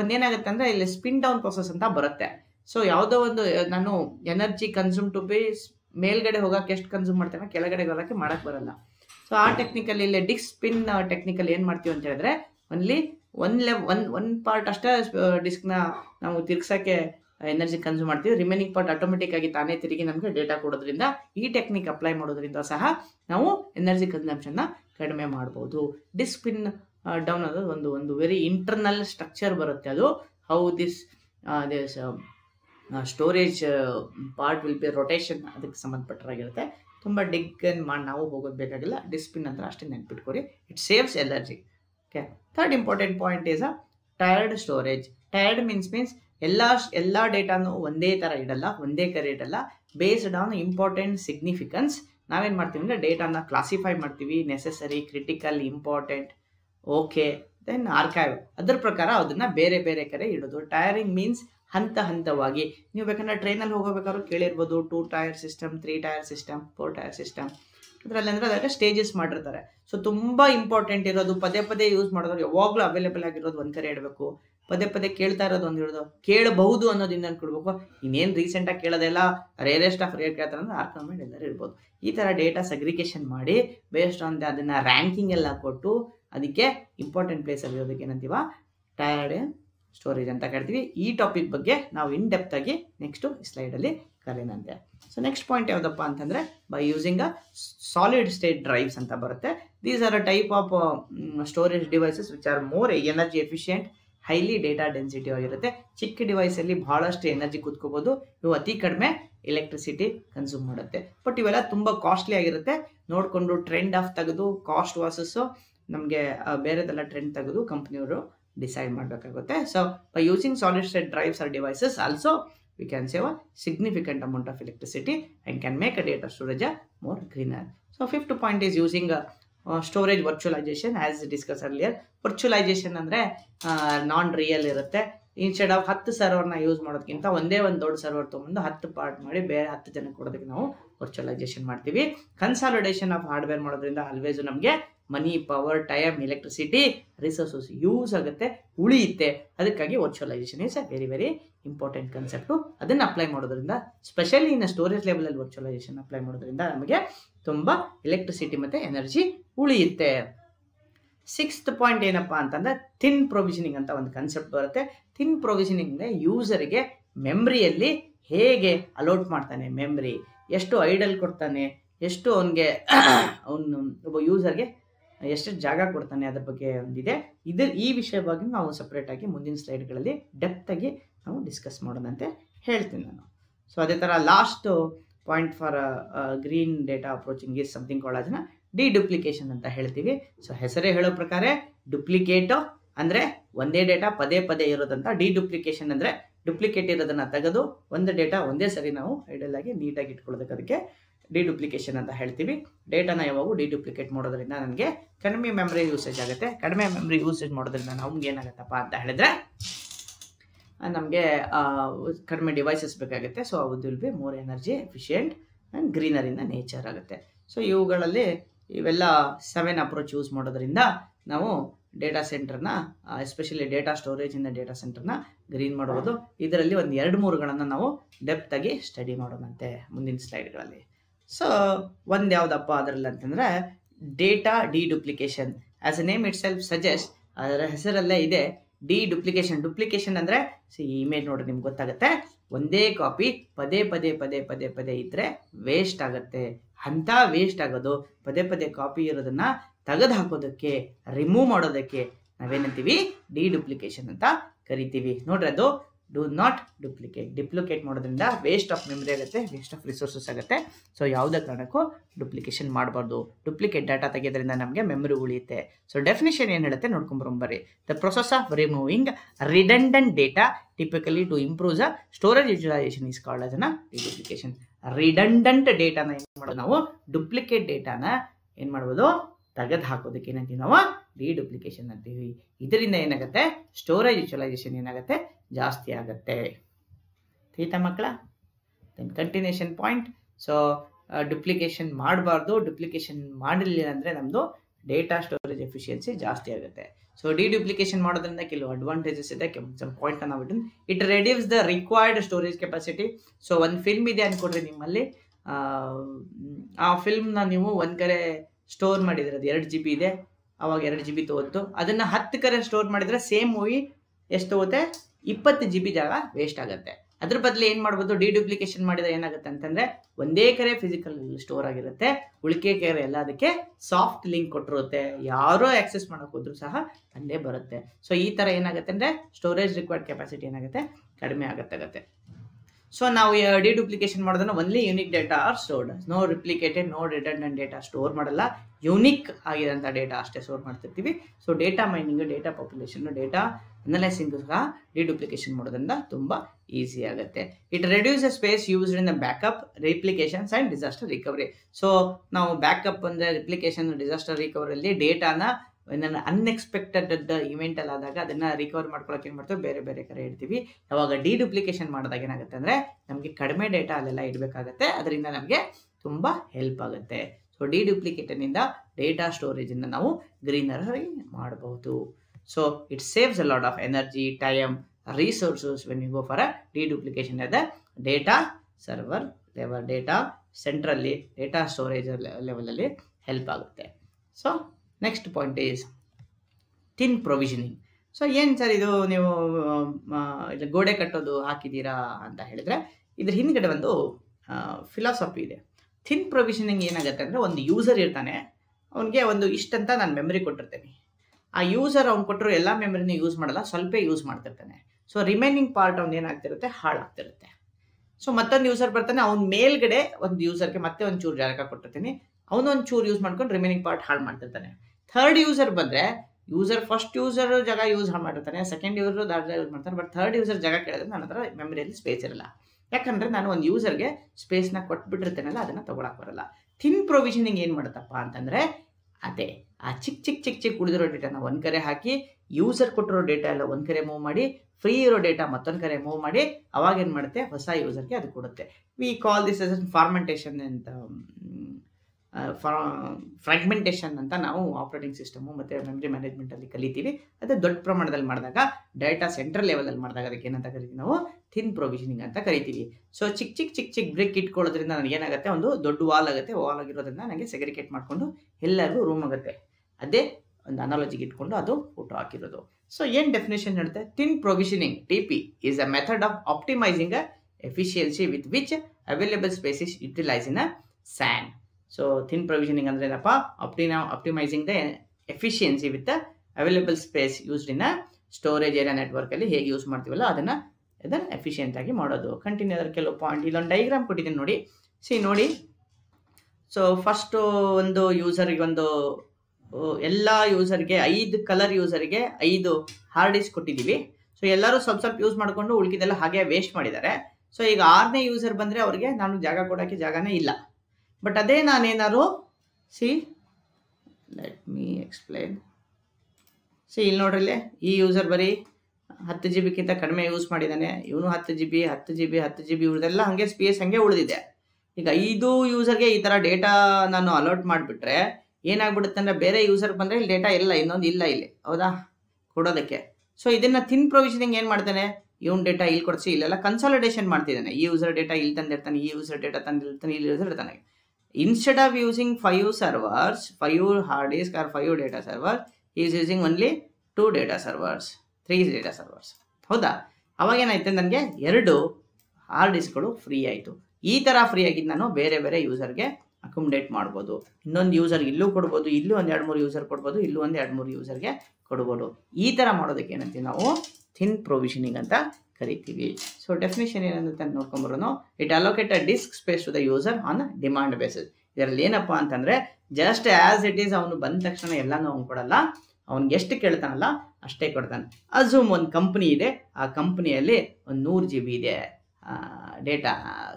Speaker 1: ಒಂದೇನಾಗುತ್ತೆ ಅಂದರೆ ಇಲ್ಲಿ ಸ್ಪಿನ್ ಡೌನ್ ಪ್ರೊಸೆಸ್ ಅಂತ ಬರುತ್ತೆ ಸೊ ಯಾವುದೋ ಒಂದು ನಾನು ಎನರ್ಜಿ ಕನ್ಸ್ಯೂಮ್ ಟು ಬಿ ಮೇಲ್ಗಡೆ ಹೋಗೋಕೆ ಎಷ್ಟು ಕನ್ಸ್ಯೂಮ್ ಮಾಡ್ತೇನೆ ಕೆಳಗಡೆ ಹೋಗೋಕ್ಕೆ ಮಾಡೋಕ್ಕೆ ಬರಲ್ಲ ಸೊ ಆ ಟೆಕ್ನಿಕಲ್ಲಿ ಇಲ್ಲಿ ಡಿಸ್ಕ್ ಸ್ಪಿನ್ ಟೆಕ್ನಿಕಲ್ಲಿ ಏನು ಮಾಡ್ತೀವಿ ಅಂತ ಹೇಳಿದ್ರೆ ಒನ್ಲಿ ಒನ್ ಲೆ ಒನ್ ಒನ್ ಪಾರ್ಟ್ ಅಷ್ಟೇ ಡಿಸ್ಕ್ನ ನಾವು ತಿರ್ಗ್ಸೋಕ್ಕೆ ಎನರ್ಜಿ ಕನ್ಸ್ಯೂಮ್ ಮಾಡ್ತೀವಿ ರಿಮೈನಿಂಗ್ ಪಾರ್ಟ್ ಆಟೋಮೆಟಿಕ್ ಆಗಿ ತಾನೇ ತಿರುಗಿ ನಮಗೆ ಡೇಟಾ ಕೊಡೋದ್ರಿಂದ ಈ ಟೆಕ್ನಿಕ್ ಅಪ್ಲೈ ಮಾಡೋದ್ರಿಂದ ಸಹ ನಾವು ಎನರ್ಜಿ ಕನ್ಸಂಪ್ಷನ್ನ ಕಡಿಮೆ ಮಾಡ್ಬೋದು ಡಿಸ್ಕ್ ಪಿನ್ ಡೌನ್ ಅನ್ನೋದು ಒಂದು ಒಂದು ವೆರಿ ಇಂಟರ್ನಲ್ ಸ್ಟ್ರಕ್ಚರ್ ಬರುತ್ತೆ ಅದು how this this storage part will be rotation ಅದಕ್ಕೆ ಸಂಬಂಧಪಟ್ಟರಾಗಿರುತ್ತೆ ತುಂಬ ಡಿಗ್ ಮಾಡಿ ನಾವು ಹೋಗೋದು ಬೇಕಾಗಿಲ್ಲ ಡಿಸ್ಪಿನ್ ಅಂತ ಅಷ್ಟೇ ನೆನ್ಪಿಟ್ಕೊರಿ it saves energy okay third important point is a tiered storage tiered means means ಎಲ್ಲ ಎಲ್ಲ ಡೇಟಾನು ಒಂದೇ ಥರ ಇಡಲ್ಲ ಒಂದೇ ಕರೆ ಇಡಲ್ಲ ಬೇಸ್ಡ್ ಆನ್ ಇಂಪಾರ್ಟೆಂಟ್ ಸಿಗ್ನಿಫಿಕೆನ್ಸ್ ನಾವೇನು ಮಾಡ್ತೀವಿ ಅಂದರೆ ಡೇಟಾನ ಕ್ಲಾಸಿಫೈ ಮಾಡ್ತೀವಿ necessary critical important okay then archive ಅದ್ರ ಪ್ರಕಾರ ಅದನ್ನು ಬೇರೆ ಬೇರೆ ಕರೆ ಇಡೋದು ಟೈರಿಂಗ್ ಮೀನ್ಸ್ ಹಂತ ಹಂತವಾಗಿ ನೀವು ಬೇಕಂದ್ರೆ ಟ್ರೈನಲ್ಲಿ ಹೋಗಬೇಕಾದ್ರು ಕೇಳಿರ್ಬೋದು two tier system three tier system four tier system ಅದರಲ್ಲಿ ಅಂದರೆ ಅದಕ್ಕೆ ಸ್ಟೇಜಸ್ ಮಾಡಿರ್ತಾರೆ ಸೊ ತುಂಬ ಇಂಪಾರ್ಟೆಂಟ್ ಇರೋದು ಪದೇ ಪದೇ ಯೂಸ್ ಮಾಡೋದು ಯಾವಾಗಲೂ ಅವೈಲೇಬಲ್ ಆಗಿರೋದು ಒಂದು ಕರೆ ಇಡಬೇಕು ಪದೇ ಪದೇ ಕೇಳ್ತಾ ಇರೋದು ಒಂದು ಇರೋದು ಕೇಳಬಹುದು ಅನ್ನೋದಿಂದ ಕೊಡ್ಬೇಕು ಇನ್ನೇನು ರೀಸೆಂಟಾಗಿ ಕೇಳೋದೆಲ್ಲ ರೇರೆಸ್ಟ್ ಆಫ್ ರೇರ್ ಕೇಳ್ತಾರೆ ಅಂದರೆ ಕಮೆಂಟ್ ಎಲ್ಲರೂ ಇರ್ಬೋದು ಈ ಥರ ಡೇಟಾ ಸಗ್ರಿಕೇಶನ್ ಮಾಡಿ ಬೇಸ್ಡ್ ಆನ್ ಅದನ್ನು ರ್ಯಾಂಕಿಂಗ್ ಎಲ್ಲ ಕೊಟ್ಟು ಅದಕ್ಕೆ ಇಂಪಾರ್ಟೆಂಟ್ ಪ್ಲೇಸ್ ಆಗಿರೋದಕ್ಕೆ ಏನಂತೀವ ಟಯರ್ಡ್ ಸ್ಟೋರೇಜ್ ಅಂತ ಕರಿತೀವಿ ಈ ಟಾಪಿಕ್ ಬಗ್ಗೆ ನಾವು ಇನ್ ಡೆಪ್ತ್ ಆಗಿ ನೆಕ್ಸ್ಟು ಸ್ಲೈಡಲ್ಲಿ ಕಲಿನಂತೆ ಸೊ ನೆಕ್ಸ್ಟ್ ಪಾಯಿಂಟ್ ಯಾವುದಪ್ಪ ಅಂತಂದರೆ by using a solid state drives ಅಂತ ಬರುತ್ತೆ these are a type of storage devices which are more energy efficient highly data density ಆಗಿರುತ್ತೆ ಚಿಕ್ಕ ಡಿವೈಸಲ್ಲಿ ಬಹಳಷ್ಟು ಎನರ್ಜಿ ಕೂತ್ಕೋಬೋದು ಇವು ಅತಿ ಕಡಿಮೆ ಎಲೆಕ್ಟ್ರಿಸಿಟಿ ಕನ್ಸ್ಯೂಮ್ ಮಾಡುತ್ತೆ ಬಟ್ ಇವೆಲ್ಲ ತುಂಬ ಕಾಸ್ಟ್ಲಿ ಆಗಿರುತ್ತೆ ನೋಡಿಕೊಂಡು ಟ್ರೆಂಡ್ ಆಫ್ ತೆಗೆದು ಕಾಸ್ಟ್ ವಾಸಸ್ಸು ನಮಗೆ ಬೇರೆದೆಲ್ಲ ಟ್ರೆಂಡ್ ತೆಗೆದು ಕಂಪ್ನಿಯವರು ಡಿಸೈಡ್ ಮಾಡಬೇಕಾಗುತ್ತೆ so by using state drives are devices also we can save a significant amount of electricity and can make a a data storage a more greener so fifth point is using storage virtualisation as discuss earlier virtualisation ಅಂದರೆ non real ಇರುತ್ತೆ instead of ಹತ್ತು ಸರ್ವರ್ನ use ಮಾಡೋದಕ್ಕಿಂತ ಒಂದೇ ಒಂದು ದೊಡ್ಡ server ತೊಗೊಂಡು ಹತ್ತು ಪಾರ್ಟ್ ಮಾಡಿ ಬೇರೆ ಹತ್ತು ಜನಕ್ಕೆ ಕೊಡೋದಕ್ಕೆ ನಾವು ವರ್ಚುಲೈಸೇಷನ್ ಮಾಡ್ತೀವಿ ಕನ್ಸಾಲಿಡೇಷನ್ ಆಫ್ ಹಾರ್ಡ್ವೇರ್ ಮಾಡೋದ್ರಿಂದ ಆಲ್ವೇಸು ನಮಗೆ money power time electricity resources use ಆಗುತ್ತೆ ಉಳಿಯುತ್ತೆ ಅದಕ್ಕಾಗಿ virtualisation is a very very important concept ಅದನ್ನು ಅಪ್ಲೈ ಮಾಡೋದ್ರಿಂದ ಸ್ಪೆಷಲಿ ಇನ್ನು ಸ್ಟೋರೇಜ್ ಲೆವೆಲಲ್ಲಿ ವರ್ಚುವಲೈಸೇಷನ್ ಅಪ್ಲೈ ಮಾಡೋದ್ರಿಂದ ನಮಗೆ ತುಂಬ ಎಲೆಕ್ಟ್ರಿಸಿಟಿ ಮತ್ತು ಎನರ್ಜಿ ಉಳಿಯುತ್ತೆ ಸಿಕ್ಸ್ತ್ ಪಾಯಿಂಟ್ ಏನಪ್ಪಾ ಅಂತಂದ್ರೆ ಥಿನ್ ಪ್ರೊವಿಷನಿಂಗ್ ಅಂತ ಒಂದು ಕನ್ಸೆಪ್ಟ್ ಬರುತ್ತೆ ಥಿನ್ ಪ್ರೊವಿಷನಿಂಗ್ ಯೂಸರ್ಗೆ ಯೂಸರಿಗೆ ಮೆಮ್ರಿಯಲ್ಲಿ ಹೇಗೆ ಅಲೋಟ್ ಮಾಡ್ತಾನೆ ಮೆಮ್ರಿ ಎಷ್ಟು ಐಡಲ್ ಕೊಡ್ತಾನೆ ಎಷ್ಟು ಅವನಿಗೆ ಅವನು ಒಬ್ಬ ಯೂಸರ್ಗೆ ಎಷ್ಟು ಜಾಗ ಕೊಡ್ತಾನೆ ಅದ್ರ ಬಗ್ಗೆ ಒಂದಿದೆ ಇದರ ಈ ವಿಷಯವಾಗಿ ನಾವು ಸಪ್ರೇಟಾಗಿ ಮುಂದಿನ ಸ್ಲೈಡ್ಗಳಲ್ಲಿ ಡೆಪ್ತಾಗಿ ನಾವು ಡಿಸ್ಕಸ್ ಮಾಡೋದಂತೆ ಹೇಳ್ತೀನಿ ನಾನು ಸೊ ಅದೇ ಥರ last point for green data approaching is something call deduplication ಅಂತ ಹೇಳ್ತೀವಿ ಸೊ ಹೆಸರೇ ಹೇಳೋ ಪ್ರಕಾರ ಡುಪ್ಲಿಕೇಟು ಅಂದರೆ ಒಂದೇ ಡೇಟಾ ಪದೇ ಪದೇ ಇರೋದಂತ ಡಿ ಡುಪ್ಲಿಕೇಶನ್ ಅಂದರೆ ಡುಪ್ಲಿಕೇಟ್ ಇರೋದನ್ನು ತೆಗೆದು ಒಂದು ಡೇಟಾ ಒಂದೇ ಸರಿ ನಾವು ಐಡಲ್ ಆಗಿ ನೀಟಾಗಿ ಇಟ್ಕೊಳ್ಳೋದಕ್ಕೆ ಅದಕ್ಕೆ ಡಿಡ್ಯುಪ್ಲಿಕೇಶನ್ ಅಂತ ಹೇಳ್ತೀವಿ ಡೇಟಾನ ಯಾವಾಗ ಡಿಡೂಪ್ಲಿಕೇಟ್ ಮಾಡೋದ್ರಿಂದ ನನಗೆ ಕಡಿಮೆ ಮೆಮ್ರಿ ಯೂಸೇಜ್ ಆಗುತ್ತೆ ಕಡಿಮೆ ಮೆಮ್ರಿ ಯೂಸೇಜ್ ಮಾಡೋದ್ರಿಂದ ನಮ್ಗೆ ಏನಾಗುತ್ತಪ್ಪ ಅಂತ ಹೇಳಿದ್ರೆ ನಮಗೆ ಕಡಿಮೆ ಡಿವೈಸಸ್ ಬೇಕಾಗುತ್ತೆ ಸೊ ಅದು will be more energy efficient and greenery in nature ಆಗುತ್ತೆ ಸೊ ಇವುಗಳಲ್ಲಿ ಇವೆಲ್ಲ ಸೆವೆನ್ ಅಪ್ರೋಚ್ ಯೂಸ್ ಮಾಡೋದ್ರಿಂದ ನಾವು ಡೇಟಾ ಸೆಂಟರ್ನ ಎಸ್ಪೆಷಲಿ ಡೇಟಾ ಸ್ಟೋರೇಜಿಂದ ಡೇಟಾ ಸೆಂಟರ್ನ ಗ್ರೀನ್ ಮಾಡ್ಬೋದು ಇದರಲ್ಲಿ ಒಂದು ಎರಡು ಮೂರುಗಳನ್ನು ನಾವು ಡೆಪ್ತಾಗಿ ಸ್ಟಡಿ ಮಾಡೋಣಂತೆ ಮುಂದಿನ ಸ್ಲೈಡ್ಗಳಲ್ಲಿ ಸೊ ಒಂದು ಯಾವುದಪ್ಪ ಅದರಲ್ಲಿ ಅಂತಂದರೆ data deduplication as a name itself suggest ಅದರ ಹೆಸರಲ್ಲೇ ಇದೆ ಡಿ ಡುಪ್ಲಿಕೇಶನ್ ಡುಪ್ಲಿಕೇಶನ್ ಅಂದರೆ ಸಿ ಇಮೇಜ್ ನೋಡಿ ನಿಮ್ಗೆ ಗೊತ್ತಾಗುತ್ತೆ ಒಂದೇ ಕಾಪಿ ಪದೇ ಪದೇ ಪದೇ ಪದೇ ಪದೇ ಇದ್ದರೆ ವೇಸ್ಟ್ ಆಗುತ್ತೆ ಅಂಥ ವೇಸ್ಟ್ ಆಗೋದು ಪದೇ ಪದೇ ಕಾಪಿ ಇರೋದನ್ನು ತೆಗೆದು ಹಾಕೋದಕ್ಕೆ ರಿಮೂವ್ ಮಾಡೋದಕ್ಕೆ ನಾವೇನಂತೀವಿ ಡಿ ಡುಪ್ಲಿಕೇಶನ್ ಅಂತ ಕರಿತೀವಿ ನೋಡ್ರಿ ಅದು ಡೂ ನಾಟ್ ಡುಪ್ಲಿಕೇಟ್ ಡಿಪ್ಲಿಕೇಟ್ ಮಾಡೋದ್ರಿಂದ ವೇಸ್ಟ್ ಆಫ್ ಮೆಮರಿ ಆಗುತ್ತೆ ವೇಸ್ಟ್ ಆಫ್ ರಿಸೋರ್ಸಸ್ ಆಗುತ್ತೆ ಸೊ ಯಾವುದೇ ಕಾರಣಕ್ಕೂ ಡುಪ್ಲಿಕೇಶನ್ ಮಾಡಬಾರ್ದು ಡುಪ್ಲಿಕೇಟ್ ಡಾಟಾ ತೆಗೆಯೋದ್ರಿಂದ ನಮಗೆ ಮೆಮೊರಿ ಉಳಿಯುತ್ತೆ ಸೊ ಡೆಫಿನೇಷನ್ ಏನು ಹೇಳುತ್ತೆ ನೋಡ್ಕೊಂಬರ್ಬರಿ the process of removing redundant data typically to improve the storage utilisation is called ಅದನ್ನ ಡಿಪ್ಲಿಕೇಶನ್ ರಿಡೆಂಡೆಂಟ್ ಡೇಟಾನ ಏನು ಮಾಡೋದು ನಾವು ಡುಪ್ಲಿಕೇಟ್ ಡೇಟಾನ ಏನು ಮಾಡ್ಬೋದು ತೆಗೆದು ಹಾಕೋದಕ್ಕೆ ಏನಂತೀವಿ ನಾವು ರೀಡುಪ್ಲಿಕೇಶನ್ ಅಂತೀವಿ ಇದರಿಂದ ಏನಾಗುತ್ತೆ ಸ್ಟೋರೇಜ್ ಯುಟಿಲೈಸೇಷನ್ ಏನಾಗುತ್ತೆ ಜಾಸ್ತಿ ಆಗುತ್ತೆ ತೀತಾ ಮಕ್ಕಳ then continuation point so duplication ಮಾಡಬಾರ್ದು ಡುಪ್ಲಿಕೇಶನ್ ಮಾಡಲಿಲ್ಲ ಅಂದರೆ ನಮ್ಮದು ಡೇಟಾ ಸ್ಟೋರೇಜ್ ಎಫಿಷಿಯನ್ಸಿ ಜಾಸ್ತಿ ಆಗುತ್ತೆ ಸೊ ಡಿ ಡುಪ್ಲಿಕೇಶನ್ ಮಾಡೋದ್ರಿಂದ ಕೆಲವು ಅಡ್ವಾಂಟೇಜಸ್ ಇದೆ ಪಾಯಿಂಟ್ ನಾವು ಇಟ್ಟು it reduce the required storage capacity so ಒಂದು ಫಿಲ್ಮ್ ಇದೆ ಅಂದ್ಕೊಡ್ರಿ ನಿಮ್ಮಲ್ಲಿ ಆ ಫಿಲ್ಮ್ನ ನೀವು ಒಂದು ಕಡೆ ಸ್ಟೋರ್ ಮಾಡಿದ್ರೆ ಅದು ಎರಡು ಜಿ ಬಿ ಇದೆ ಅವಾಗ ಎರಡು ಜಿ ಬಿ ತಗೋತು ಅದನ್ನು ಹತ್ತು ಕರೆ ಸ್ಟೋರ್ ಮಾಡಿದರೆ ಸೇಮ್ ಮೂವಿ ಎಷ್ಟು ತಗುತ್ತೆ ಇಪ್ಪತ್ತು ಜಿ ಬಿ ಜಾಗ ವೇಸ್ಟ್ ಆಗುತ್ತೆ ಅದ್ರ ಬದಲು ಏನು ಮಾಡ್ಬೋದು ಡಿ ಡಿಡ್ಯೂಪ್ಲಿಕೇಶನ್ ಮಾಡಿದ್ರೆ ಏನಾಗುತ್ತೆ ಅಂತಂದ್ರೆ ಒಂದೇ ಕರೆ ಫಿಸಿಕಲ್ ಸ್ಟೋರ್ ಆಗಿರುತ್ತೆ ಉಳಿಕೆ ಕೇರ್ ಎಲ್ಲ ಅದಕ್ಕೆ ಸಾಫ್ಟ್ ಲಿಂಕ್ ಕೊಟ್ಟಿರುತ್ತೆ ಯಾರೋ ಆಕ್ಸೆಸ್ ಮಾಡೋಕೆ ಸಹ ಅಲ್ಲೇ ಬರುತ್ತೆ ಸೊ ಈ ಥರ ಏನಾಗುತ್ತೆ ಅಂದರೆ ಸ್ಟೋರೇಜ್ ರಿಕ್ವೈರ್ಡ್ ಕೆಪಾಸಿಟಿ ಏನಾಗುತ್ತೆ ಕಡಿಮೆ ಆಗತ್ತಾಗತ್ತೆ ಸೊ ನಾವು ಡಿ ಡಿಡೂಪ್ಲಿಕೇಶನ್ ಮಾಡೋದನ್ನು only unique data are stored no replicated no return data store ಮಾಡಲ್ಲ ಯುನಿಕ್ ಆಗಿರೋಂಥ ಡೇಟಾ ಅಷ್ಟೇ ಸ್ಟೋರ್ ಮಾಡ್ತಿರ್ತೀವಿ so data mining data population data analysing ಸಹ ಡಿ ಡಿಡೂಪ್ಲಿಕೇಶನ್ ಮಾಡೋದ್ರಿಂದ ತುಂಬ ಈಸಿ ಆಗುತ್ತೆ it reduce a space used in the backup replications and disaster recovery so ನಾವು backup ಅಂದರೆ ರಿಪ್ಲಿಕೇಶನ್ ಡಿಸಾಸ್ಟರ್ ರಿಕವರಿಯಲ್ಲಿ ಡೇಟಾನ ಏನನ್ನ ಅನ್ಎಕ್ಸ್ಪೆಕ್ಟೆಡ್ ಇವೆಂಟಲ್ಲಿ ಆದಾಗ ಅದನ್ನು ರಿಕವರ್ ಮಾಡ್ಕೊಳಕ್ಕೆ ಏನು ಮಾಡ್ತೀವಿ ಬೇರೆ ಬೇರೆ ಕಡೆ ಇಡ್ತೀವಿ ಯಾವಾಗ ಡಿ ಡುಪ್ಲಿಕೇಶನ್ ಮಾಡಿದಾಗ ಏನಾಗುತ್ತೆ ಅಂದರೆ ನಮಗೆ ಕಡಿಮೆ ಡೇಟಾ ಅಲ್ಲೆಲ್ಲ ಇಡಬೇಕಾಗತ್ತೆ ಅದರಿಂದ ನಮಗೆ ತುಂಬ ಹೆಲ್ಪ್ ಆಗುತ್ತೆ ಸೊ ಡಿ ಡುಪ್ಲಿಕೇಟನ್ನಿಂದ ಡೇಟಾ ಸ್ಟೋರೇಜನ್ನು ನಾವು ಗ್ರೀನರಿ ಮಾಡಬಹುದು so it saves a lot of energy time resources when you go for a deduplication data server server data data ಸೆಂಟ್ರಲ್ಲಿ ಡೇಟಾ ಸ್ಟೋರೇಜ್ ಲೆವೆಲಲ್ಲಿ ಅಲ್ಲಿ ಆಗುತ್ತೆ so next point is thin provisioning so ಏನು sir ಇದು ನೀವು ಇದು ಗೋಡೆ ಕಟ್ಟೋದು ಹಾಕಿದ್ದೀರಾ ಅಂತ ಹೇಳಿದರೆ ಇದ್ರ ಹಿಂದ್ಗಡೆ ಒಂದು ಫಿಲಾಸಫಿ ಇದೆ ಥಿನ್ ಪ್ರೊವಿಷನಿಂಗ್ ಏನಾಗುತ್ತೆ ಅಂದರೆ ಒಂದು ಯೂಸರ್ ಇರ್ತಾನೆ ಅವನಿಗೆ ಒಂದು ಇಷ್ಟಂತ ನಾನು ಮೆಮರಿ ಕೊಟ್ಟಿರ್ತೇನೆ ಆ ಯೂಸರ್ ಅವ್ನು ಕೊಟ್ಟರು ಎಲ್ಲ ಮೆಮರಿನೂ ಯೂಸ್ ಮಾಡಲ್ಲ ಸ್ವಲ್ಪ ಯೂಸ್ ಮಾಡ್ತಿರ್ತಾನೆ ಸೊ ರಿಮೈನಿಂಗ್ ಪಾರ್ಟ್ ಅವ್ನು ಏನಾಗ್ತಿರುತ್ತೆ ಹಾಳಾಗ್ತಿರುತ್ತೆ ಸೊ ಮತ್ತೊಂದು ಯೂಸರ್ ಬರ್ತಾನೆ ಅವ್ನ ಮೇಲ್ಗಡೆ ಒಂದು ಯೂಸರ್ಗೆ ಮತ್ತೆ ಒಂದು ಚೂರು ಜಾಗ ಕೊಟ್ಟಿರ್ತೀನಿ ಅವನು ಒಂದು ಚೂರು ಯೂಸ್ ಮಾಡ್ಕೊಂಡು ರಿಮೈನಿಂಗ್ ಪಾರ್ಟ್ ಹಾಳು ಮಾಡ್ತಿರ್ತಾನೆ ಥರ್ಡ್ ಯೂಸರ್ ಬಂದರೆ ಯೂಸರ್ ಫಸ್ಟ್ ಯೂಸರ್ ಜಾಗ ಯೂಸ್ ಮಾಡಿರ್ತಾನೆ ಸೆಕೆಂಡ್ ಯೂಸರ್ ಜಾಗ ಯೂಸ್ ಮಾಡ್ತಾರೆ ಬಟ್ ಥರ್ಡ್ ಯೂಸರ್ ಜಾಗ ಕೇಳಿದ್ರೆ ನನ್ನ ಹತ್ರ ಮೆಮರಿಯಲ್ಲಿ ಸ್ಪೇಸ್ ಇರಲ್ಲ ಯಾಕಂದರೆ ನಾನು ಒಂದು ಯೂಸರ್ಗೆ ಸ್ಪೇಸ್ನ ಕೊಟ್ಬಿಟ್ಟಿರ್ತೇನಲ್ಲ ಅದನ್ನು ತೊಗೊಳಕ್ಕೆ ಬರಲ್ಲ ಥಿನ್ ಪ್ರೊವಿಷನಿಂಗ್ ಏನು ಮಾಡುತ್ತಪ್ಪ ಅಂತಂದರೆ ಅದೇ ಆ ಚಿಕ್ಕ ಚಿಕ್ಕ ಚಿಕ್ಕ ಚಿಕ್ಕ ಕುಡಿದಿರೋ ಡೇಟಾನ ಒಂದು ಕರೆ ಹಾಕಿ ಯೂಸರ್ ಕೊಟ್ಟಿರೋ ಡೇಟಾ ಎಲ್ಲ ಒಂದು ಕರೆ ಮೂವ್ ಮಾಡಿ ಫ್ರೀ ಇರೋ ಡೇಟಾ ಮತ್ತೊಂದು ಕರೆ ಮೂವ್ ಮಾಡಿ ಅವಾಗ ಮಾಡುತ್ತೆ ಹೊಸ ಯೂಸರ್ಗೆ ಅದು ಕೊಡುತ್ತೆ we call this as fragmentation ಅಂತ ಫ್ರಾಗ್ಮೆಂಟೇಷನ್ ಅಂತ ನಾವು ಆಪ್ರೇಟಿಂಗ್ ಸಿಸ್ಟಮು ಮತ್ತು ಮೆಮ್ರಿ ಮ್ಯಾನೇಜ್ಮೆಂಟಲ್ಲಿ ಕಲಿತೀವಿ ಅದೇ ದೊಡ್ಡ ಪ್ರಮಾಣದಲ್ಲಿ ಮಾಡಿದಾಗ ಡೇಟಾ ಸೆಂಟ್ರಲ್ ಲೆವೆಲಲ್ಲಿ ಮಾಡಿದಾಗ ಅದಕ್ಕೆ ಏನಂತ ಕರಿತೀವಿ ನಾವು ಥಿನ್ ಪ್ರೊವಿಷನಿಂಗ್ ಅಂತ ಕರಿತೀವಿ ಸೊ ಚಿಕ್ಕ ಚಿಕ್ಕ ಚಿಕ್ಕ ಚಿಕ್ಕ ಬ್ರೇಕ್ ಇಟ್ಕೊಳ್ಳೋದ್ರಿಂದ ನನಗೆ ಏನಾಗುತ್ತೆ ಒಂದು ದೊಡ್ಡ ವಾಲ್ ಆಗುತ್ತೆ ವಾಲ್ ಆಗಿರೋದ್ರಿಂದ ನನಗೆ ಸೆಗ್ರಿಕೇಟ್ ಮಾಡಿಕೊಂಡು ಎಲ್ಲರಿಗೂ ರೂಮ್ ಆಗುತ್ತೆ ಅದೇ ಒಂದು ಅನಾಲಜಿಗೆ ಇಟ್ಕೊಂಡು ಅದು ಊಟ ಹಾಕಿರೋದು ಸೊ ಏನು ಡೆಫಿನೇಷನ್ ಹೇಳುತ್ತೆ thin provisioning T P is a method of optimising efficiency with which available spaces utilise in a SAN so thin provisioning ಅಂದ್ರೆ ಏನಪ್ಪ optimizing optimising the with with available space used in storage area ನೆಟ್ವರ್ಕಲ್ಲಿ ಹೇಗೆ use ಮಾಡ್ತೀವಲ್ಲ ಅದನ್ನು ಅದನ್ನು ಆಗಿ ಮಾಡೋದು continue ಅದರ ಕೆಲವು ಪಾಯಿಂಟ್ ಇಲ್ಲೊಂದು ಡೈಗ್ರಾಮ್ ಕೊಟ್ಟಿದ್ದೀನಿ ನೋಡಿ ಸಿ ನೋಡಿ ಸೊ ಫಸ್ಟು ಒಂದು ಯೂಸರ್ಗೊಂದು ಒಂದು ಎಲ್ಲ ಯೂಸರ್ಗೆ ಐದು ಕಲರ್ ಯೂಸರ್ಗೆ ಐದು ಹಾರ್ಡ್ ಡಿಸ್ಕ್ ಕೊಟ್ಟಿದ್ದೀವಿ ಸೊ ಎಲ್ಲರೂ ಸ್ವಲ್ಪ ಸ್ವಲ್ಪ ಯೂಸ್ ಮಾಡಿಕೊಂಡು ಉಳ್ಕಿದೆಲ್ಲ ಹಾಗೆ ವೇಸ್ಟ್ ಮಾಡಿದ್ದಾರೆ ಸೊ ಈಗ ಆರನೇ ಯೂಸರ್ ಬಂದರೆ ಅವ್ರಿಗೆ ನಾನು ಜಾಗ ಕೊಡೋಕ್ಕೆ ಜಾಗನೇ ಇಲ್ಲ ಬಟ್ ಅದೇ ನಾನೇನಾದ್ರು see let me explain see ಇಲ್ಲಿ ನೋಡ್ರಿಲ್ಲೇ ಈ ಯೂಸರ್ ಬರೀ ಹತ್ತು ಜಿ ಬಿಕ್ಕಿಂತ ಕಡಿಮೆ ಯೂಸ್ ಮಾಡಿದ್ದಾನೆ ಇವನು ಹತ್ತು ಜಿ ಬಿ ಹತ್ತು ಜಿ ಬಿ ಹತ್ತು ಜಿ ಬಿ ಇವ್ರದೆಲ್ಲ ಹಾಗೆ ಸ್ಪೇಸ್ ಹಂಗೆ ಉಳಿದಿದೆ ಈಗ ಐದು ಯೂಸರ್ಗೆ ಈ ಥರ ಡೇಟಾ ನಾನು ಅಲರ್ಟ್ ಮಾಡಿಬಿಟ್ರೆ ಏನಾಗ್ಬಿಡುತ್ತೆ ಅಂದರೆ ಬೇರೆ ಯೂಸರ್ ಬಂದರೆ ಇಲ್ಲಿ ಡೇಟಾ ಇಲ್ಲ ಇನ್ನೊಂದು ಇಲ್ಲ ಇಲ್ಲಿ ಹೌದಾ ಕೊಡೋದಕ್ಕೆ ಸೊ ಇದನ್ನು ತಿನ್ ಪ್ರೊವಿಷನಿಂಗ್ ಏನು ಮಾಡ್ತಾನೆ ಇವನು ಡೇಟಾ ಇಲ್ಲಿ ಕೊಡಿಸಿ ಇಲ್ಲೆಲ್ಲ ಕನ್ಸಾಲಿಡೇಷನ್ ಮಾಡ್ತಿದ್ದಾನೆ ಈ ಯೂಸರ್ ಡೇಟಾ ಇಲ್ಲಿ ತಂದಿರ್ತಾನೆ ಈ ಯೂಸರ್ ಡೇಟಾ ತಂದಿರ್ತಾನೆ ಇಲ್ಲಿ ಯೂಸರ್ ಇರ್ತಾನೆ instead of using five servers five hard disk or five data server is using only two data servers three 3 data servers ಹೌದಾ ಅವಾಗ ಏನಾಯ್ತು ನನಗೆ ಎರಡು ಹಾರ್ಡ್ ಡಿಸ್ಕ್ಗಳು ಫ್ರೀ ಆಯಿತು ಈ ಥರ ಫ್ರೀ ಆಗಿದ್ದು ನಾನು ಬೇರೆ ಬೇರೆ ಯೂಸರ್ಗೆ ಅಕೊಮಡೇಟ್ ಮಾಡ್ಬೋದು ಇನ್ನೊಂದು ಯೂಸರ್ ಇಲ್ಲೂ ಕೊಡ್ಬೋದು ಇಲ್ಲೂ ಒಂದು ಎರಡು ಮೂರು ಯೂಸರ್ ಕೊಡ್ಬೋದು ಇಲ್ಲೂ ಒಂದು ಎರಡು ಮೂರು ಯೂಸರ್ಗೆ ಕೊಡ್ಬೋದು ಈ ಥರ ಮಾಡೋದಕ್ಕೆ ಏನಂತೀವಿ ನಾವು ಥಿನ್ ಪ್ರೊವಿಷನಿಂಗ್ ಅಂತ ಕರಿತೀವಿ ಸೊ ಡೆಫಿನೇಷನ್ ಏನಂತ ನೋಡ್ಕೊಂಬರೋನು it allocate disk space to the user on demand basis ಇದರಲ್ಲಿ ಏನಪ್ಪ ಅಂತಂದರೆ ಜಸ್ಟ್ ಆ್ಯಸ್ ಇಟ್ ಈಸ್ ಅವನು ಬಂದ ತಕ್ಷಣ ಎಲ್ಲನೂ ಅವ್ನು ಕೊಡಲ್ಲ ಅವ್ನಿಗೆ ಎಷ್ಟು ಕೇಳ್ತಾನಲ್ಲ ಅಷ್ಟೇ ಕೊಡ್ತಾನೆ ಅಝೂಮ್ ಒಂದು ಕಂಪ್ನಿ ಇದೆ ಆ ಕಂಪ್ನಿಯಲ್ಲಿ ಒಂದು ನೂರು ಜಿ ಬಿ ಇದೆ ಡೇಟಾ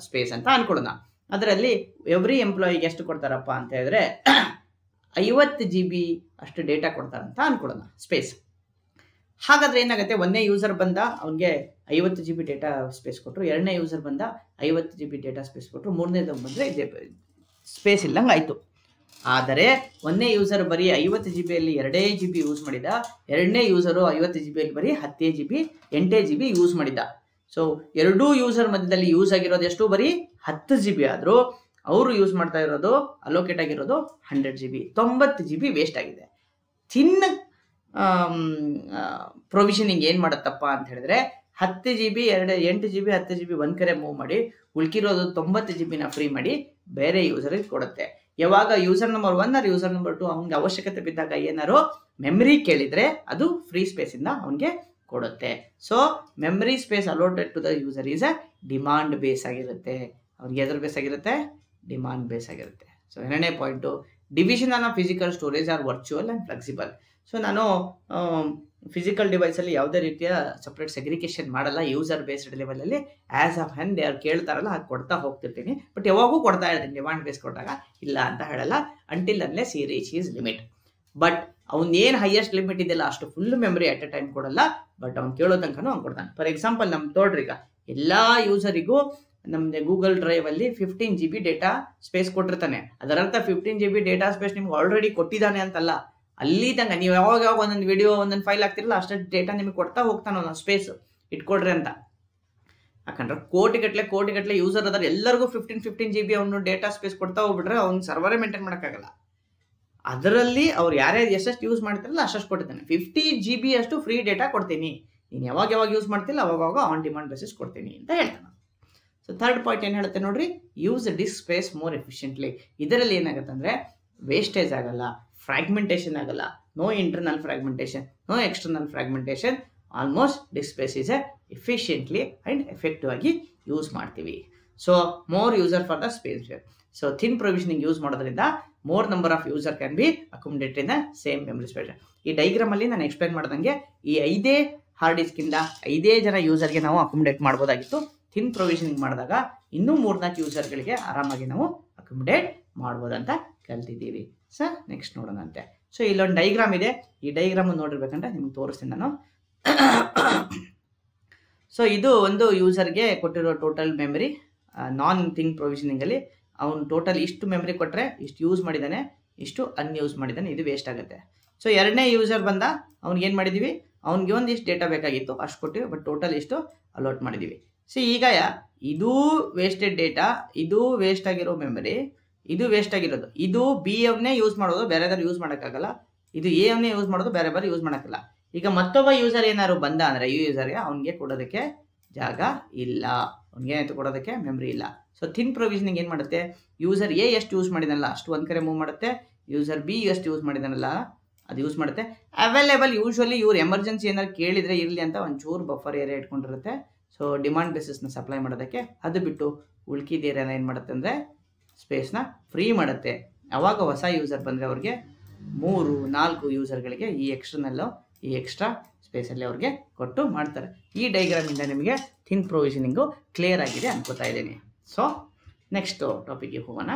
Speaker 1: ಸ್ಪೇಸ್ ಅಂತ ಅನ್ಕೊಡೋಣ ಅದರಲ್ಲಿ ಎವ್ರಿ ಎಂಪ್ಲಾಯಿಗೆ ಎಷ್ಟು ಕೊಡ್ತಾರಪ್ಪ ಅಂತ ಹೇಳಿದ್ರೆ ಐವತ್ತು ಜಿ ಬಿ ಅಷ್ಟು ಡೇಟಾ ಕೊಡ್ತಾರಂತ ಅಂದ್ಕೊಡೋಣ ಸ್ಪೇಸ್ ಹಾಗಾದರೆ ಏನಾಗುತ್ತೆ ಒಂದನೇ ಯೂಸರ್ ಬಂದ ಅವನಿಗೆ ಐವತ್ತು ಜಿ ಬಿ ಡೇಟಾ ಸ್ಪೇಸ್ ಕೊಟ್ಟರು ಎರಡನೇ ಯೂಸರ್ ಬಂದ ಐವತ್ತು ಜಿ ಬಿ ಡೇಟಾ ಸ್ಪೇಸ್ ಕೊಟ್ಟರು ಮೂರನೇದು ಬಂದರೆ ಇದೆ ಸ್ಪೇಸ್ ಇಲ್ಲಂಗೆ ಆಯಿತು ಆದರೆ ಒಂದನೇ ಯೂಸರ್ ಬರೀ ಐವತ್ತು ಜಿ ಬಿಯಲ್ಲಿ ಎರಡೇ ಜಿ ಬಿ ಯೂಸ್ ಮಾಡಿದ ಎರಡನೇ ಯೂಸರು ಐವತ್ತು ಜಿ ಬಿಯಲ್ಲಿ ಬರೀ ಹತ್ತೇ ಜಿ ಬಿ ಎಂಟೇ ಜಿ ಬಿ ಯೂಸ್ ಮಾಡಿದ್ದ ಸೊ ಎರಡೂ ಯೂಸರ್ ಮಧ್ಯದಲ್ಲಿ ಯೂಸ್ ಆಗಿರೋದು ಎಷ್ಟು ಬರೀ ಹತ್ತು ಜಿ ಬಿ ಆದರೂ ಅವರು ಯೂಸ್ ಮಾಡ್ತಾ ಇರೋದು ಅಲೋಕೇಟ್ ಆಗಿರೋದು ಹಂಡ್ರೆಡ್ ಜಿ ಬಿ ತೊಂಬತ್ತು ಜಿ ಬಿ ವೇಸ್ಟ್ ಆಗಿದೆ ತಿನ್ನ ಪ್ರೊವಿಷನಿಂಗ್ ಏನು ಮಾಡುತ್ತಪ್ಪ ಅಂತ ಹೇಳಿದ್ರೆ ಹತ್ತು ಜಿ ಬಿ ಎರಡು ಎಂಟು ಜಿ ಬಿ ಹತ್ತು ಜಿ ಬಿ ಒಂದು ಕರೆ ಮೂವ್ ಮಾಡಿ ಉಳ್ಕಿರೋದು ತೊಂಬತ್ತು ಜಿ ಬಿನ ಫ್ರೀ ಮಾಡಿ ಬೇರೆ ಯೂಸರಿಗೆ ಕೊಡುತ್ತೆ ಯಾವಾಗ user number one or user number two ಅವ್ನಿಗೆ ಅವಶ್ಯಕತೆ ಬಿದ್ದಾಗ ಏನಾರು ಮೆಮ್ರಿ ಕೇಳಿದರೆ ಅದು ಫ್ರೀ ಸ್ಪೇಸಿಂದ ಅವನಿಗೆ ಕೊಡುತ್ತೆ so memory space allotted to the user is a demand base ಆಗಿರುತ್ತೆ ಅವ್ನಿಗೆ ಎದ್ರ ಬೇಸ್ ಆಗಿರುತ್ತೆ ಡಿಮಾಂಡ್ ಬೇಸ್ ಆಗಿರುತ್ತೆ ಸೊ ಎರಡನೇ point division on physical storage or virtual and flexible so ನಾನು ಫಿಸಿಕಲ್ um, ಡಿವೈಸಲ್ಲಿ ಯಾವುದೇ ರೀತಿಯ ಸಪ್ರೇಟ್ ಸೆಗ್ರಿಕೇಷನ್ ಮಾಡಲ್ಲ ಯೂಸರ್ ಬೇಸ್ಡ್ ಲೆವೆಲಲ್ಲಿ ಆ್ಯಸ್ ಆಫ್ ಹ್ಯಾಂಡ್ ಯಾರು ಕೇಳ್ತಾರಲ್ಲ ಅದು ಕೊಡ್ತಾ ಹೋಗ್ತಿರ್ತೀನಿ ಬಟ್ ಯಾವಾಗೂ ಕೊಡ್ತಾ ಇರ್ತೀನಿ ಡಿಮಾಂಡ್ ಬೇಸ್ ಕೊಟ್ಟಾಗ ಇಲ್ಲ ಅಂತ ಹೇಳಲ್ಲ ಅಂಟಿಲ್ ಅಲ್ಲೇ see reach is limit but ಅವ್ನೇನು ಹೈಯೆಸ್ಟ್ ಲಿಮಿಟ್ ಇದೆಯಲ್ಲ ಅಷ್ಟು full memory at a time ಕೊಡಲ್ಲ ಬಟ್ ಅವ್ನು ಕೇಳೋ ತನಕನೂ ಅವ್ನು ಕೊಡ್ತಾನೆ ಫಾರ್ ಎಕ್ಸಾಂಪಲ್ ನಮ್ಮ ತೋಡ್ರಿಗ ಎಲ್ಲ ಯೂಸರಿಗೂ ನಮ್ಮದೇ ಗೂಗಲ್ ಡ್ರೈವಲ್ಲಿ fifteen G B data space ಕೊಟ್ಟಿರ್ತಾನೆ ಅದರರ್ಥ fifteen G B data space ನಿಮ್ಗೆ ಆಲ್ರೆಡಿ ಕೊಟ್ಟಿದ್ದಾನೆ ಅಂತಲ್ಲ ಅಲ್ಲಿ ತನಕ ನೀವು ಯಾವಾಗ ಯಾವಾಗ ಒಂದೊಂದು ವಿಡಿಯೋ ಒಂದೊಂದು ಫೈಲ್ ಆಗ್ತಿರಲ್ಲ ಅಷ್ಟೇ ಡೇಟಾ ನಿಮಗೆ ಕೊಡ್ತಾ ಹೋಗ್ತಾನೆ ಒಂದೊಂದು ಸ್ಪೇಸ್ ಇಟ್ಕೊಡ್ರಿ ಅಂತ ಯಾಕಂದ್ರೆ ಕೋಟಿ ಗಟ್ಟಲೆ ಕೋಟಿ ಗಟ್ಟಲೆ ಯೂಸರ್ ಅದಾರೆ ಎಲ್ಲರಿಗೂ ಫಿಫ್ಟೀನ್ ಫಿಫ್ಟೀನ್ ಜಿ ಬಿ ಅವನು ಡೇಟಾ ಸ್ಪೇಸ್ ಕೊಡ್ತಾ ಹೋಗ್ಬಿಟ್ರೆ ಅವ್ನು ಸರ್ವರೇ ಮೇಂಟೈನ್ ಮಾಡೋಕ್ಕಾಗಲ್ಲ ಅದರಲ್ಲಿ ಅವ್ರು ಯಾರ್ಯಾರು ಎಷ್ಟೆಷ್ಟು ಯೂಸ್ ಮಾಡ್ತಿರಲ್ಲ ಅಷ್ಟು ಕೊಡ್ತಾನೆ ಫಿಫ್ಟಿ ಜಿ ಬಿ ಅಷ್ಟು ಫ್ರೀ ಡೇಟಾ ಕೊಡ್ತೀನಿ ನೀನು ಯಾವಾಗ ಯಾವಾಗ ಯೂಸ್ ಮಾಡ್ತಿಲ್ಲ ಅವಾಗವಾಗ ಆನ್ ಡಿಮಾಂಡ್ ಬೇಸಿಸ್ ಕೊಡ್ತೀನಿ ಅಂತ ಹೇಳ್ತಾನೆ ಸೊ ಥರ್ಡ್ ಪಾಯಿಂಟ್ ಏನು ಹೇಳುತ್ತೆ ನೋಡ್ರಿ use disk space more efficiently ಇದರಲ್ಲಿ ಏನಾಗುತ್ತೆ ಅಂದರೆ ವೇಸ್ಟೇಜ್ ಆಗಲ್ಲ ಫ್ರ್ಯಾಗ್ಮೆಂಟೇಷನ್ ಆಗಲ್ಲ no internal fragmentation no external fragmentation almost a efficiently and effective ಆಗಿ ಯೂಸ್ ಮಾಡ್ತೀವಿ so more user for the space so thin provisioning use ಮಾಡೋದ್ರಿಂದ more number of user can be accommodate in the same memory space ಈ ಡೈಗ್ರಾಮಲ್ಲಿ ನಾನು explain ಮಾಡ್ದಂಗೆ ಈ ಐದೇ hard ಡಿಸ್ಕಿಂದ ಐದೇ ಜನ ಯೂಸರ್ಗೆ ನಾವು ಅಕೊಮಿಡೇಟ್ ಮಾಡ್ಬೋದಾಗಿತ್ತು ಥಿನ್ ಪ್ರೊವಿಷನಿಂಗ್ ಮಾಡಿದಾಗ ಇನ್ನೂ ಮೂರ್ನಾಲ್ಕು ಯೂಸರ್ಗಳಿಗೆ ಆರಾಮಾಗಿ ನಾವು ಅಕೊಮಿಡೇಟ್ ಮಾಡ್ಬೋದಂತ ಕಲ್ತಿದ್ದೀವಿ ಸರ್ ನೆಕ್ಸ್ಟ್ ನೋಡೋಣಂತೆ ಸೊ ಇಲ್ಲೊಂದು ಡೈಗ್ರಾಮ್ ಇದೆ ಈ ಡೈಗ್ರಾಮ್ ನೋಡಿರ್ಬೇಕಂದ್ರೆ ನಿಮ್ಗೆ ತೋರಿಸ್ತೀನಿ ನಾನು ಸೊ ಇದು ಒಂದು ಯೂಸರ್ಗೆ ಕೊಟ್ಟಿರೋ ಟೋಟಲ್ ಮೆಮರಿ ನಾನ್ ಥಿಂಗ್ ಪ್ರೊವಿಷನಿಂಗಲ್ಲಿ ಅವ್ನು ಟೋಟಲ್ ಇಷ್ಟು ಮೆಮರಿ ಕೊಟ್ಟರೆ ಇಷ್ಟು ಯೂಸ್ ಮಾಡಿದ್ದಾನೆ ಇಷ್ಟು ಅನ್ಯೂಸ್ ಮಾಡಿದ್ದಾನೆ ಇದು ವೇಸ್ಟ್ ಆಗುತ್ತೆ ಸೊ ಎರಡನೇ ಯೂಸರ್ ಬಂದ ಅವ್ನಿಗೆ ಏನು ಮಾಡಿದ್ದೀವಿ ಅವ್ನಿಗೆ ಒಂದು ಇಷ್ಟು ಡೇಟಾ ಬೇಕಾಗಿತ್ತು ಅಷ್ಟು ಕೊಟ್ಟಿವಿ ಬಟ್ ಟೋಟಲ್ ಇಷ್ಟು ಅಲೋಟ್ ಮಾಡಿದ್ದೀವಿ ಸೊ ಈಗ ಇದೂ ವೇಸ್ಟೆಡ್ ಡೇಟಾ ಇದೂ ವೇಸ್ಟ್ ಆಗಿರೋ ಮೆಮರಿ ಇದು ವೇಸ್ಟ್ ಆಗಿರೋದು ಇದು ಬಿ ಎವ್ನೇ ಯೂಸ್ ಮಾಡೋದು ಬೇರೆ ಯೂಸ್ ಮಾಡೋಕ್ಕಾಗಲ್ಲ ಇದು ಎ ಎವ್ನೇ ಯೂಸ್ ಮಾಡೋದು ಬೇರೆ ಬೇರೆ ಯೂಸ್ ಮಾಡೋಕ್ಕಿಲ್ಲ ಈಗ ಮತ್ತೊಬ್ಬ ಯೂಸರ್ ಏನಾದ್ರು ಬಂದ ಅಂದರೆ ಈ ಯೂಸರ್ಗೆ ಅವನಿಗೆ ಕೊಡೋದಕ್ಕೆ ಜಾಗ ಇಲ್ಲ ಅವ್ನಿಗೆ ಏನಾಯ್ತು ಕೊಡೋದಕ್ಕೆ ಮೆಮ್ರಿ ಇಲ್ಲ ಸೊ ಥಿನ್ ಪ್ರೊವಿಷನಿಂಗ್ ಏನು ಮಾಡುತ್ತೆ ಯೂಸರ್ ಎ ಎಷ್ಟು ಯೂಸ್ ಮಾಡಿದನಲ್ಲ ಅಷ್ಟು ಒಂದು ಕಡೆ ಮೂವ್ ಮಾಡುತ್ತೆ ಯೂಸರ್ ಬಿ ಎಷ್ಟು ಯೂಸ್ ಮಾಡಿದನಲ್ಲ ಅದು ಯೂಸ್ ಮಾಡುತ್ತೆ ಅವೈಲೇಬಲ್ ಯೂಶ್ವಲಿ ಇವ್ರು ಎಮರ್ಜೆನ್ಸಿ ಏನಾದ್ರು ಕೇಳಿದರೆ ಇರಲಿ ಅಂತ ಒಂಚೂರು ಬಫರ್ ಏರಿಯಾ ಇಟ್ಕೊಂಡಿರುತ್ತೆ ಸೊ ಡಿಮಾಂಡ್ ಬೇಸಿಸ್ನ ಸಪ್ಲೈ ಮಾಡೋದಕ್ಕೆ ಅದು ಬಿಟ್ಟು ಉಳ್ಕಿದ ಏರಿಯಾನ ಏನು ಮಾಡುತ್ತೆ ಅಂದರೆ ಸ್ಪೇಸ್ನ ಫ್ರೀ ಮಾಡುತ್ತೆ ಯಾವಾಗ ಹೊಸ ಯೂಸರ್ ಬಂದರೆ ಅವ್ರಿಗೆ ಮೂರು ನಾಲ್ಕು ಯೂಸರ್ಗಳಿಗೆ ಈ ಎಕ್ಸ್ಟ್ರನಲ್ಲು ಈ ಎಕ್ಸ್ಟ್ರಾ ಸ್ಪೇಸಲ್ಲಿ ಅವ್ರಿಗೆ ಕೊಟ್ಟು ಮಾಡ್ತಾರೆ ಈ ಡೈಗ್ರಾಮಿಂದ ನಿಮಗೆ ಥಿನ್ ಪ್ರೊವಿಷನಿಂಗು ಕ್ಲಿಯರ್ ಆಗಿದೆ ಅನ್ಕೋತಾ ಇದ್ದೀನಿ ಸೊ ನೆಕ್ಸ್ಟ್ ಟಾಪಿಕ್ಗೆ ಹೋಗೋಣ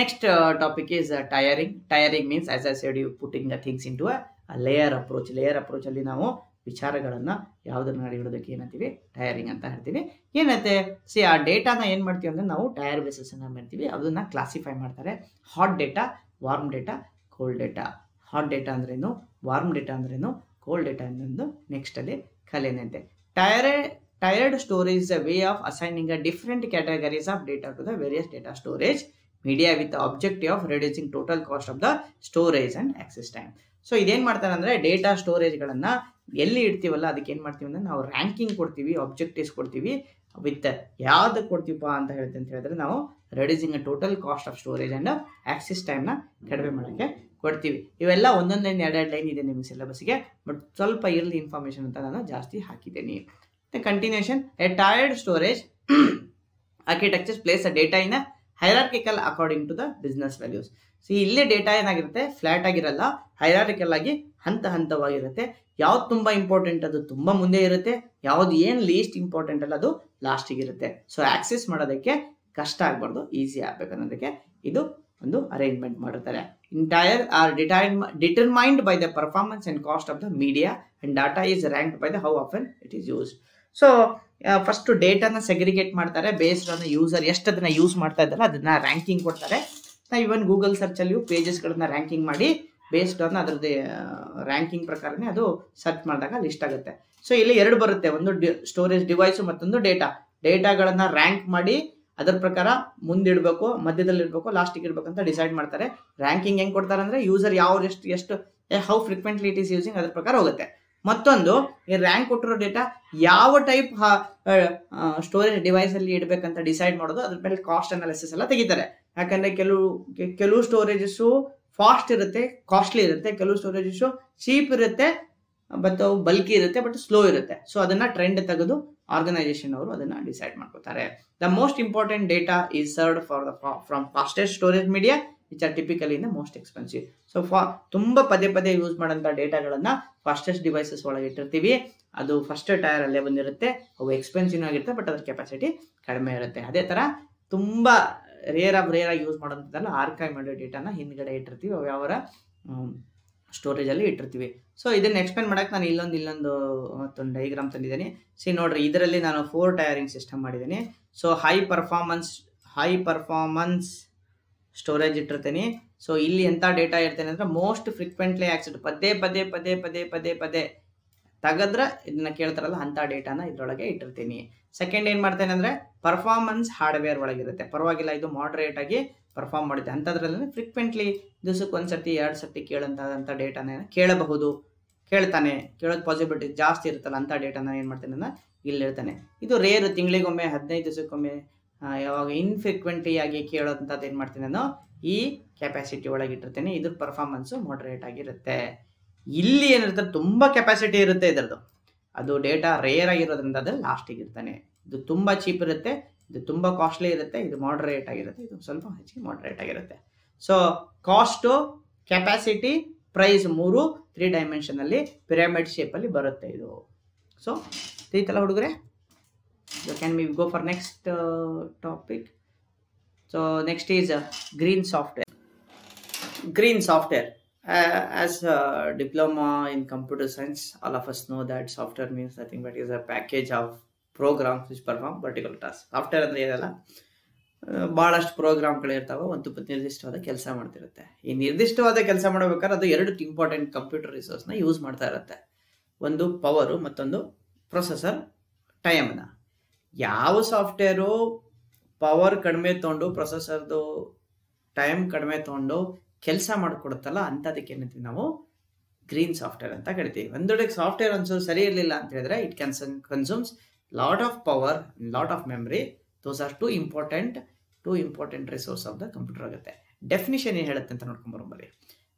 Speaker 1: next topic is tiering tiering means as I said you putting the things into a layer approach layer ಅಪ್ರೋಚಲ್ಲಿ ನಾವು ವಿಚಾರಗಳನ್ನು ಯಾವುದನ್ನು ಹೇಳೋದಕ್ಕೆ ಏನಂತೀವಿ ಟಯರಿಂಗ್ ಅಂತ ಹೇಳ್ತೀವಿ ಏನಂತೆ ಸಿ ಆ ಡೇಟಾನ ಏನು ಮಾಡ್ತೀವಿ ಅಂದರೆ ನಾವು ಟಯರ್ ಬೇಸಸ್ಸನ್ನು ಮಾಡ್ತೀವಿ ಅದನ್ನು ಕ್ಲಾಸಿಫೈ ಮಾಡ್ತಾರೆ hot data warm data cold data hot data ಅಂದ್ರೇನು ವಾರ್ಮ್ ಡೇಟಾ ಅಂದ್ರೇನು ಕೋಲ್ಡ್ ಡೇಟಾ ಅನ್ನೋದು ನೆಕ್ಸ್ಟಲ್ಲಿ ಕಲೆನಂತೆ tier tiered storage is a way of assigning a different categories of data to the various data storage media with objective of reducing total cost of the storage and access time so ಇದೇನು ಮಾಡ್ತಾರೆ ಅಂದರೆ data ಸ್ಟೋರೇಜ್ಗಳನ್ನು ಎಲ್ಲಿ ಇಡ್ತೀವಲ್ಲ ಅದಕ್ಕೆ ಏನು ಮಾಡ್ತೀವಿ ಅಂದರೆ ನಾವು ranking ಕೊಡ್ತೀವಿ ಆಬ್ಜೆಕ್ಟಿವ್ಸ್ ಕೊಡ್ತೀವಿ ವಿತ್ ಯಾವ್ದು ಕೊಡ್ತೀವಪ್ಪ ಅಂತ ಹೇಳ್ತೀವಿ ಅಂತ ಹೇಳಿದ್ರೆ ನಾವು reducing a total cost of storage and access ಟೈಮ್ನ ಕಡಿಮೆ ಮಾಡೋಕ್ಕೆ ಕೊಡ್ತೀವಿ ಇವೆಲ್ಲ ಒಂದೊಂದೇ ಲೈನ್ ಎರಡೆರಡು ಲೈನ್ ಇದೆ ನಿಮಗೆ ಸಿಲೆಬಸ್ಗೆ ಬಟ್ ಸ್ವಲ್ಪ ಇರಲಿ ಇನ್ಫಾರ್ಮೇಷನ್ ಅಂತ ನಾನು ಜಾಸ್ತಿ ಹಾಕಿದ್ದೇನೆ continuation a tiered storage architectures place a data in hierarchical according to the business values so ಇಲ್ಲಿ ಡೇಟಾ ಏನಾಗಿರುತ್ತೆ ಫ್ಲಾಟ್ ಆಗಿರಲ್ಲ ಹೈರಾರಿಕಲ್ ಆಗಿ ಹಂತ ಹಂತವಾಗಿರುತ್ತೆ ಯಾವ್ದು ತುಂಬ ಇಂಪಾರ್ಟೆಂಟ್ ಅದು ತುಂಬ ಮುಂದೆ ಇರುತ್ತೆ ಯಾವ್ದು ಏನು ಲೀಸ್ಟ್ ಇಂಪಾರ್ಟೆಂಟ್ ಅಲ್ಲ ಅದು ಲಾಸ್ಟಿಗೆ ಇರುತ್ತೆ ಸೊ ಆಕ್ಸೆಸ್ ಮಾಡೋದಕ್ಕೆ ಕಷ್ಟ ಆಗಬಾರ್ದು ಈಸಿ ಆಗ್ಬೇಕು ಅನ್ನೋದಕ್ಕೆ ಇದು ಒಂದು ಅರೇಂಜ್ಮೆಂಟ್ ಮಾಡಿರ್ತಾರೆ in tier are detain determined by the performance and cost of the media and data is rank by the how often it is use so first ಡೇಟಾನ ಸೆಗ್ರಿಗೇಟ್ ಮಾಡ್ತಾರೆ ಬೇಸ್ಡ್ ಆನ್ ಯೂಸರ್ ಎಷ್ಟು ಅದನ್ನ use ಮಾಡ್ತಾ ಇದ್ದಾರೆ ಅದನ್ನ ranking ಕೊಡ್ತಾರೆ even Google ಸರ್ಚಲ್ಲಿಯೂ ಪೇಜಸ್ಗಳನ್ನ ರ್ಯಾಂಕಿಂಗ್ ಮಾಡಿ ಬೇಸ್ಡ್ ಆನ್ ಅದ್ರದ್ದು ರ್ಯಾಂಕಿಂಗ್ ಪ್ರಕಾರನೇ ಅದು ಸರ್ಚ್ ಮಾಡಿದಾಗ ಲಿಸ್ಟ್ ಆಗುತ್ತೆ ಸೊ ಇಲ್ಲಿ ಎರಡು ಬರುತ್ತೆ ಒಂದು ಸ್ಟೋರೇಜ್ ಡಿವೈಸ್ ಮತ್ತೊಂದು ಡೇಟಾ ಡೇಟಾಗಳನ್ನ ರ್ಯಾಂಕ್ ಮಾಡಿ ಅದರ ಪ್ರಕಾರ ಮುಂದಿಡಬೇಕು ಮಧ್ಯದಲ್ಲಿ ಇಡಬೇಕು ಲಾಸ್ಟಿಗೆ ಇಡಬೇಕು ಅಂತ ಡಿಸೈಡ್ ಮಾಡ್ತಾರೆ ರ್ಯಾಂಕಿಂಗ್ ಹೆಂಗೆ ಕೊಡ್ತಾರೆ ಅಂದರೆ ಯೂಸರ್ ಯಾವ ಎಷ್ಟು ಎಷ್ಟು how frequently it is using ಅದ್ರ ಪ್ರಕಾರ ಹೋಗುತ್ತೆ ಮತ್ತೊಂದು ಈ ರ್ಯಾಂಕ್ ಕೊಟ್ಟಿರೋ ಡೇಟಾ ಯಾವ ಟೈಪ್ ಸ್ಟೋರೇಜ್ ಡಿವೈಸ್ ಅಲ್ಲಿ ಇಡಬೇಕಂತ ಡಿಸೈಡ್ ಮಾಡೋದು ಅದ್ರ ಮೇಲೆ ಕಾಸ್ಟ್ ಅನಾಲಿಸಿಸ್ ಎಲ್ಲ ತೆಗಿತಾರೆ ಯಾಕಂದ್ರೆ ಕೆಲವು ಕೆಲವು ಸ್ಟೋರೇಜಸ್ಸು ಫಾಸ್ಟ್ ಇರುತ್ತೆ ಕಾಸ್ಟ್ಲಿ ಇರುತ್ತೆ ಕೆಲವು ಸ್ಟೋರೇಜಸ್ಸು ಚೀಪ್ ಇರುತ್ತೆ ಬಟ್ ಅವು ಬಲ್ಕಿ ಇರುತ್ತೆ ಬಟ್ ಸ್ಲೋ ಇರುತ್ತೆ ಸೊ ಅದನ್ನ ಟ್ರೆಂಡ್ ತೆಗೆದು ಆರ್ಗನೈಸೇಷನ್ ಅವರು ಅದನ್ನ ಡಿಸೈಡ್ ಮಾಡ್ಕೋತಾರೆ the most important data is served for the from fastest storage media which are typically in most expensive so ಫಾ ತುಂಬಾ ಪದೇ ಪದೇ ಯೂಸ್ ಮಾಡಂತ ಡೇಟಾಗಳನ್ನ ಫಾಸ್ಟೆಸ್ಟ್ ಡಿವೈಸಸ್ ಒಳಗೆ ಇಟ್ಟಿರ್ತೀವಿ ಅದು ಫಸ್ಟ್ ಟೈರ್ ಅಲ್ಲೇ ಬಂದಿರುತ್ತೆ ಅವು ಎಕ್ಸ್ಪೆನ್ಸಿವ್ ಆಗಿರುತ್ತೆ ಬಟ್ ಅದ್ರ ಕೆಪಾಸಿಟಿ ಕಡಿಮೆ ಇರುತ್ತೆ ಅದೇ ಥರ ತುಂಬ ರೇರ್ ಆಫ್ ರೇರ್ ಆಗಿ ಯೂಸ್ ಮಾಡೋಂಥದ್ದಲ್ಲ ಆರ್ಕೈವ್ ಮಾಡೋ ಡೇಟಾನ ಹಿಂದ್ಗಡೆ ಇಟ್ಟಿರ್ತೀವಿ ಅವು ಸ್ಟೋರೇಜ್ ಸ್ಟೋರೇಜಲ್ಲಿ ಇಟ್ಟಿರ್ತೀವಿ ಸೊ ಇದನ್ನು ಎಕ್ಸ್ಪ್ಲೇನ್ ಮಾಡೋಕೆ ನಾನು ಇಲ್ಲೊಂದು ಇಲ್ಲೊಂದು ಮತ್ತೊಂದು ಡೈಗ್ರಾಮ್ ತಂದಿದ್ದೀನಿ ಸಿ ನೋಡ್ರಿ ಇದರಲ್ಲಿ ನಾನು ಫೋರ್ ಟೈರಿಂಗ್ ಸಿಸ್ಟಮ್ ಮಾಡಿದ್ದೀನಿ so high performance high performance storage ಇಟ್ಟಿರ್ತೀನಿ ಸೊ ಇಲ್ಲಿ ಎಂಥ ಡೇಟಾ ಇರ್ತೇನೆ ಅಂದರೆ ಮೋಸ್ಟ್ ಫ್ರೀಕ್ವೆಂಟ್ಲಿ ಆಕ್ಸಿಡ್ ಪದೇ ಪದೇ ಪದೇ ಪದೇ ಪದೇ ಪದೇ ತೆಗೆದ್ರೆ ಇದನ್ನ ಕೇಳ್ತಾರಲ್ಲ ಅಂಥ ಡೇಟಾನ ಇದರೊಳಗೆ ಇಟ್ಟಿರ್ತೀನಿ ಸೆಕೆಂಡ್ ಏನು ಮಾಡ್ತೇನೆ ಅಂದರೆ ಪರ್ಫಾರ್ಮೆನ್ಸ್ ಹಾರ್ಡ್ವೇರ್ ಒಳಗಿರುತ್ತೆ ಪರವಾಗಿಲ್ಲ ಇದು ಮಾಡ್ರೇಟ್ ಆಗಿ ಪರ್ಫಾರ್ಮ್ ಮಾಡುತ್ತೆ ಅಂಥದ್ರಲ್ಲಿ ಫ್ರೀಕ್ವೆಂಟ್ಲಿ ದಿವಸಕ್ಕೆ ಒಂದು ಸರ್ತಿ ಎರಡು ಸರ್ತಿ ಕೇಳೋಂಥದ್ದಂಥ ಡೇಟಾನ ಕೇಳಬಹುದು ಕೇಳ್ತಾನೆ ಕೇಳೋದು ಪಾಸಿಬಿಲಿಟಿ ಜಾಸ್ತಿ ಇರುತ್ತಲ್ಲ ಅಂಥ ಡೇಟಾನ ಏನು ಮಾಡ್ತೇನೆ ಅಂದ್ರೆ ಇಲ್ಲಿ ಹೇಳ್ತಾನೆ ಇದು ರೇರ್ ತಿಂಗಳಿಗೊಮ್ಮೆ ಹದಿನೈದು ದಿವಸಕ್ಕೊಮ್ಮೆ ಯಾವಾಗ ಇನ್ಫ್ರೀಕ್ವೆಂಟ್ಲಿ ಆಗಿ ಕೇಳೋಂಥದ್ದು ಏನು ಮಾಡ್ತೀನಿ ನಾನು ಈ ಕೆಪಾಸಿಟಿ ಒಳಗಿಟ್ಟಿರ್ತೇನೆ ಇದ್ರ ಪರ್ಫಾರ್ಮೆನ್ಸು ಮಾಡ್ರೇಟ್ ಆಗಿರುತ್ತೆ ಇಲ್ಲಿ ಏನಿರುತ್ತೆ ತುಂಬ ಕೆಪಾಸಿಟಿ ಇರುತ್ತೆ ಇದರದು ಅದು ಡೇಟಾ ರೇರ್ ಆಗಿರೋದ್ರಿಂದ ಅದು ಲಾಸ್ಟಿಗೆ ಇರ್ತಾನೆ ಇದು ತುಂಬ ಚೀಪ್ ಇರುತ್ತೆ ಇದು ತುಂಬ ಕಾಸ್ಟ್ಲಿ ಇರುತ್ತೆ ಇದು ಮಾಡ್ರೇಟ್ ಆಗಿರುತ್ತೆ ಇದು ಸ್ವಲ್ಪ ಹೆಚ್ಚಿಗೆ ಮಾಡ್ರೇಟ್ ಆಗಿರುತ್ತೆ ಸೊ ಕಾಸ್ಟು ಕೆಪಾಸಿಟಿ ಪ್ರೈಸ್ ಮೂರು ತ್ರೀ ಡೈಮೆನ್ಷನಲ್ಲಿ ಪಿರಾಮಿಡ್ ಶೇಪಲ್ಲಿ ಬರುತ್ತೆ ಇದು ಸೊ ತಿಳಿತಲ್ಲ ಹುಡುಗರೆ can we go for next topic so next is green software green software as diploma in computer science all of science, know that software means nothing but is nothing package of a package programs which perform particular task software ಅಂದರೆ ಏನಲ್ಲ ಭಾಳಷ್ಟು ಪ್ರೋಗ್ರಾಮ್ಗಳಿರ್ತಾವೆ ಒಂದು ನಿರ್ದಿಷ್ಟವಾದ ಕೆಲಸ ಮಾಡ್ತಿರುತ್ತೆ ಈ ನಿರ್ದಿಷ್ಟವಾದ ಕೆಲಸ ಮಾಡಬೇಕಾದ್ರೆ ಅದು ಎರಡು ಇಂಪಾರ್ಟೆಂಟ್ ಕಂಪ್ಯೂಟರ್ ರಿಸೋರ್ಸ್ನ ಯೂಸ್ ಮಾಡ್ತಾ ಇರುತ್ತೆ ಒಂದು ಪವರು ಮತ್ತೊಂದು ಪ್ರೊಸೆಸರ್ ಟೈಮ್ನ ಯಾವ ಸಾಫ್ಟ್ವೇರು ಪವರ್ ಕಡಿಮೆ ತೊಗೊಂಡು ಪ್ರೊಸೆಸರ್ದು ಟೈಮ್ ಕಡಿಮೆ ತೊಗೊಂಡು ಕೆಲಸ ಮಾಡಿಕೊಡುತ್ತಲ್ಲ ಅಂಥದಕ್ಕೆ ಏನಂತೀವಿ ನಾವು ಗ್ರೀನ್ ಸಾಫ್ಟ್ವೇರ್ ಅಂತ ಕರಿತೀವಿ ಒಂದೊಡೆ ಸಾಫ್ಟ್ವೇರ್ ಅನ್ಸೋದು ಸರಿ ಇರಲಿಲ್ಲ ಅಂತ ಹೇಳಿದ್ರೆ ಇಟ್ ಸನ್ consumes lot of power lot of memory those are two important two important resource of the computer ಆಗುತ್ತೆ ಡೆಫಿನಿಷನ್ ಏನು ಹೇಳುತ್ತೆ ಅಂತ ನೋಡ್ಕೊಂಬರ್ಬರಿ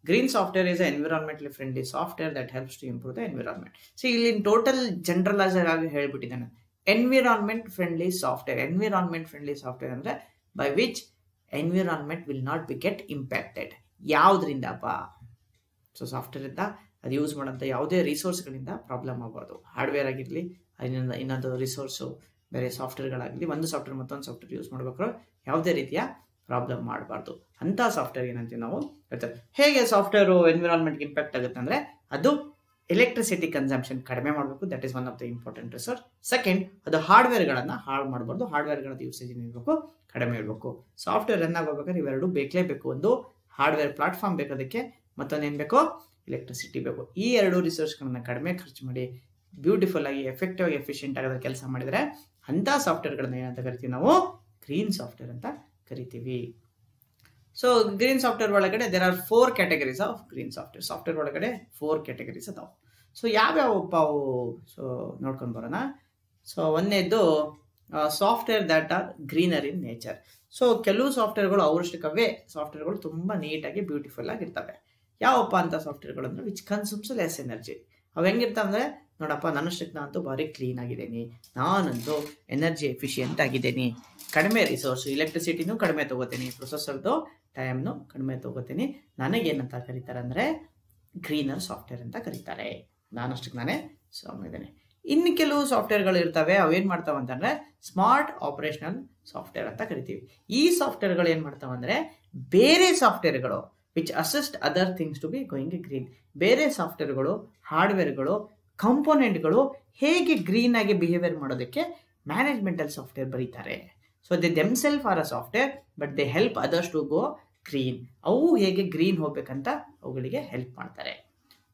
Speaker 1: green software is environmentally friendly software that helps to improve the environment so ಇಲ್ಲಿ total generaliser ಆಗಿ ಹೇಳ್ಬಿಟ್ಟಿದ್ದಾನೆ environment friendly software environment friendly software ಅಂದರೆ by which environment will not be get impacted ಯಾವುದರಿಂದಪ್ಪ ಸೊ ಸಾಫ್ಟ್ವೇರಿಂದ ಅದು ಯೂಸ್ ಮಾಡೋಂಥ ಯಾವುದೇ ರಿಸೋರ್ಸ್ಗಳಿಂದ problem ಆಗ್ಬಾರ್ದು ಹಾರ್ಡ್ವೇರ್ ಆಗಿರಲಿ ಅದರಿಂದ ಇನ್ನೊಂದು ರಿಸೋರ್ಸು ಬೇರೆ ಸಾಫ್ಟ್ವೇರ್ಗಳಾಗಲಿ ಒಂದು ಸಾಫ್ಟ್ವೇರ್ ಮತ್ತೊಂದು ಸಾಫ್ಟ್ವೇರ್ ಯೂಸ್ ಮಾಡಬೇಕಾದ್ರೆ ಯಾವುದೇ ರೀತಿಯ ಪ್ರಾಬ್ಲಮ್ ಮಾಡಬಾರ್ದು ಅಂಥ ಸಾಫ್ಟ್ವೇರ್ ಏನಂತೀವಿ ನಾವು ಹೇಳ್ತೇವೆ ಹೇಗೆ ಸಾಫ್ಟ್ವೇರು ಎನ್ವಿರಾನ್ಮೆಂಟ್ಗೆ ಇಂಪ್ಯಾಕ್ಟ್ ಆಗುತ್ತೆ ಅಂದರೆ ಅದು ಎಲೆಕ್ಟ್ರಿಸಿಟಿ ಕನ್ಸಂಪ್ಷನ್ ಕಡಿಮೆ ಮಾಡಬೇಕು that is one of the important resource second ಅದು ಹಾರ್ಡ್ವೇರ್ಗಳನ್ನು ಹಾಳು ಮಾಡಬಾರ್ದು ಹಾರ್ಡ್ವೇರ್ಗಳ ಯೂಸೇಜ್ ಇರಬೇಕು ಕಡಿಮೆ ಇರಬೇಕು ಸಾಫ್ಟ್ವೇರ್ ರನ್ ಆಗಬೇಕಾದ್ರೆ ಇವೆರಡು ಬೇಕಲೇಬೇಕು ಒಂದು ಹಾರ್ಡ್ವೇರ್ ಪ್ಲಾಟ್ಫಾರ್ಮ್ ಬೇಕು ಅದಕ್ಕೆ ಮತ್ತೊಂದು ಬೇಕು ಎಲೆಕ್ಟ್ರಿಸಿಟಿ ಬೇಕು ಈ ಎರಡು ರಿಸೋರ್ಸ್ಗಳನ್ನು ಕಡಿಮೆ ಖರ್ಚು ಮಾಡಿ ಬ್ಯೂಟಿಫುಲ್ ಆಗಿ ಎಫೆಕ್ಟಿವ್ ಆಗಿ ಎಫಿಷಿಯೆಂಟ್ ಆಗೋದ್ರ ಕೆಲಸ ಮಾಡಿದರೆ ಅಂಥ ಸಾಫ್ಟ್ವೇರ್ಗಳನ್ನ ಏನಂತ ಕರಿತೀವಿ ನಾವು ಗ್ರೀನ್ ಸಾಫ್ಟ್ವೇರ್ ಅಂತ ಕರಿತೀವಿ ಸೊ ಗ್ರೀನ್ ಸಾಫ್ಟ್ವೇರ್ ಒಳಗಡೆ there are four categories of green software software ಒಳಗಡೆ ಫೋರ್ ಕ್ಯಾಟಗರೀಸ್ ಅದಾವೆ ಸೊ ಯಾವ್ಯಾವಪ್ಪ ಅವು ಸೊ ನೋಡ್ಕೊಂಡು ಬರೋಣ ಸೊ ಒಂದೇದು software that are greener in nature so ಕೆಲವು ಸಾಫ್ಟ್ವೇರ್ಗಳು ಅವ್ರಷ್ಟಕ್ಕವೇ ಸಾಫ್ಟ್ವೇರ್ಗಳು ತುಂಬ ನೀಟಾಗಿ ಬ್ಯೂಟಿಫುಲ್ ಆಗಿರ್ತವೆ ಯಾವಪ್ಪ ಅಂತ ಸಾಫ್ಟ್ವೇರ್ಗಳು ಅಂದರೆ ವಿಚ್ ಕನ್ಸೂಮ್ಸ್ ಲೆಸ್ ಎನರ್ಜಿ ಅವು ಹೆಂಗಿರ್ತಾವೆ ಅಂದರೆ ನೋಡಪ್ಪ ನನ್ನಷ್ಟಕ್ಕೆ ನಾನಂತೂ ಭಾರಿ ಕ್ಲೀನ್ ಆಗಿದ್ದೀನಿ ನಾನಂತೂ ಎನರ್ಜಿ ಎಫಿಷಿಯೆಂಟ್ ಆಗಿದ್ದೀನಿ ಕಡಿಮೆ ರಿಸೋರ್ಸ್ ಎಲೆಕ್ಟ್ರಿಸಿಟಿನೂ ಕಡಿಮೆ ತೊಗೋತೀನಿ ಪ್ರೊಸೆಸರ್ದು ಟೈಮ್ನು ಕಡಿಮೆ ತೊಗೋತೀನಿ ನನಗೇನಂತ ಕರೀತಾರೆ ಅಂದರೆ ಗ್ರೀನರ್ ಸಾಫ್ಟ್ವೇರ್ ಅಂತ ಕರೀತಾರೆ ನಾನಷ್ಟಕ್ಕೆ ನಾನೇ ಸ್ವಾಮಿದ್ದೇನೆ ಇನ್ನು ಕೆಲವು ಸಾಫ್ಟ್ವೇರ್ಗಳು ಇರ್ತವೆ ಅವೇನು ಮಾಡ್ತಾವೆ ಅಂತಂದರೆ ಸ್ಮಾರ್ಟ್ ಆಪ್ರೇಷನಲ್ ಸಾಫ್ಟ್ವೇರ್ ಅಂತ ಕರಿತೀವಿ ಈ ಸಾಫ್ಟ್ವೇರ್ಗಳು ಏನು ಮಾಡ್ತಾವೆ ಅಂದರೆ ಬೇರೆ ಸಾಫ್ಟ್ವೇರ್ಗಳು which assist other things to be going green ಬೇರೆ ಸಾಫ್ಟ್ವೇರ್ಗಳು ಹಾರ್ಡ್ವೇರ್ಗಳು ಕಂಪೋನೆಂಟ್ಗಳು ಹೇಗೆ ಗ್ರೀನ್ ಆಗಿ ಬಿಹೇವಿಯರ್ ಮಾಡೋದಕ್ಕೆ ಮ್ಯಾನೇಜ್ಮೆಂಟಲ್ ಸಾಫ್ಟ್ವೇರ್ ಬರೀತಾರೆ so they them self are a software but they help others to go green ಅವು ಹೇಗೆ ಗ್ರೀನ್ ಹೋಗ್ಬೇಕಂತ ಅವುಗಳಿಗೆ ಹೆಲ್ಪ್ ಮಾಡ್ತಾರೆ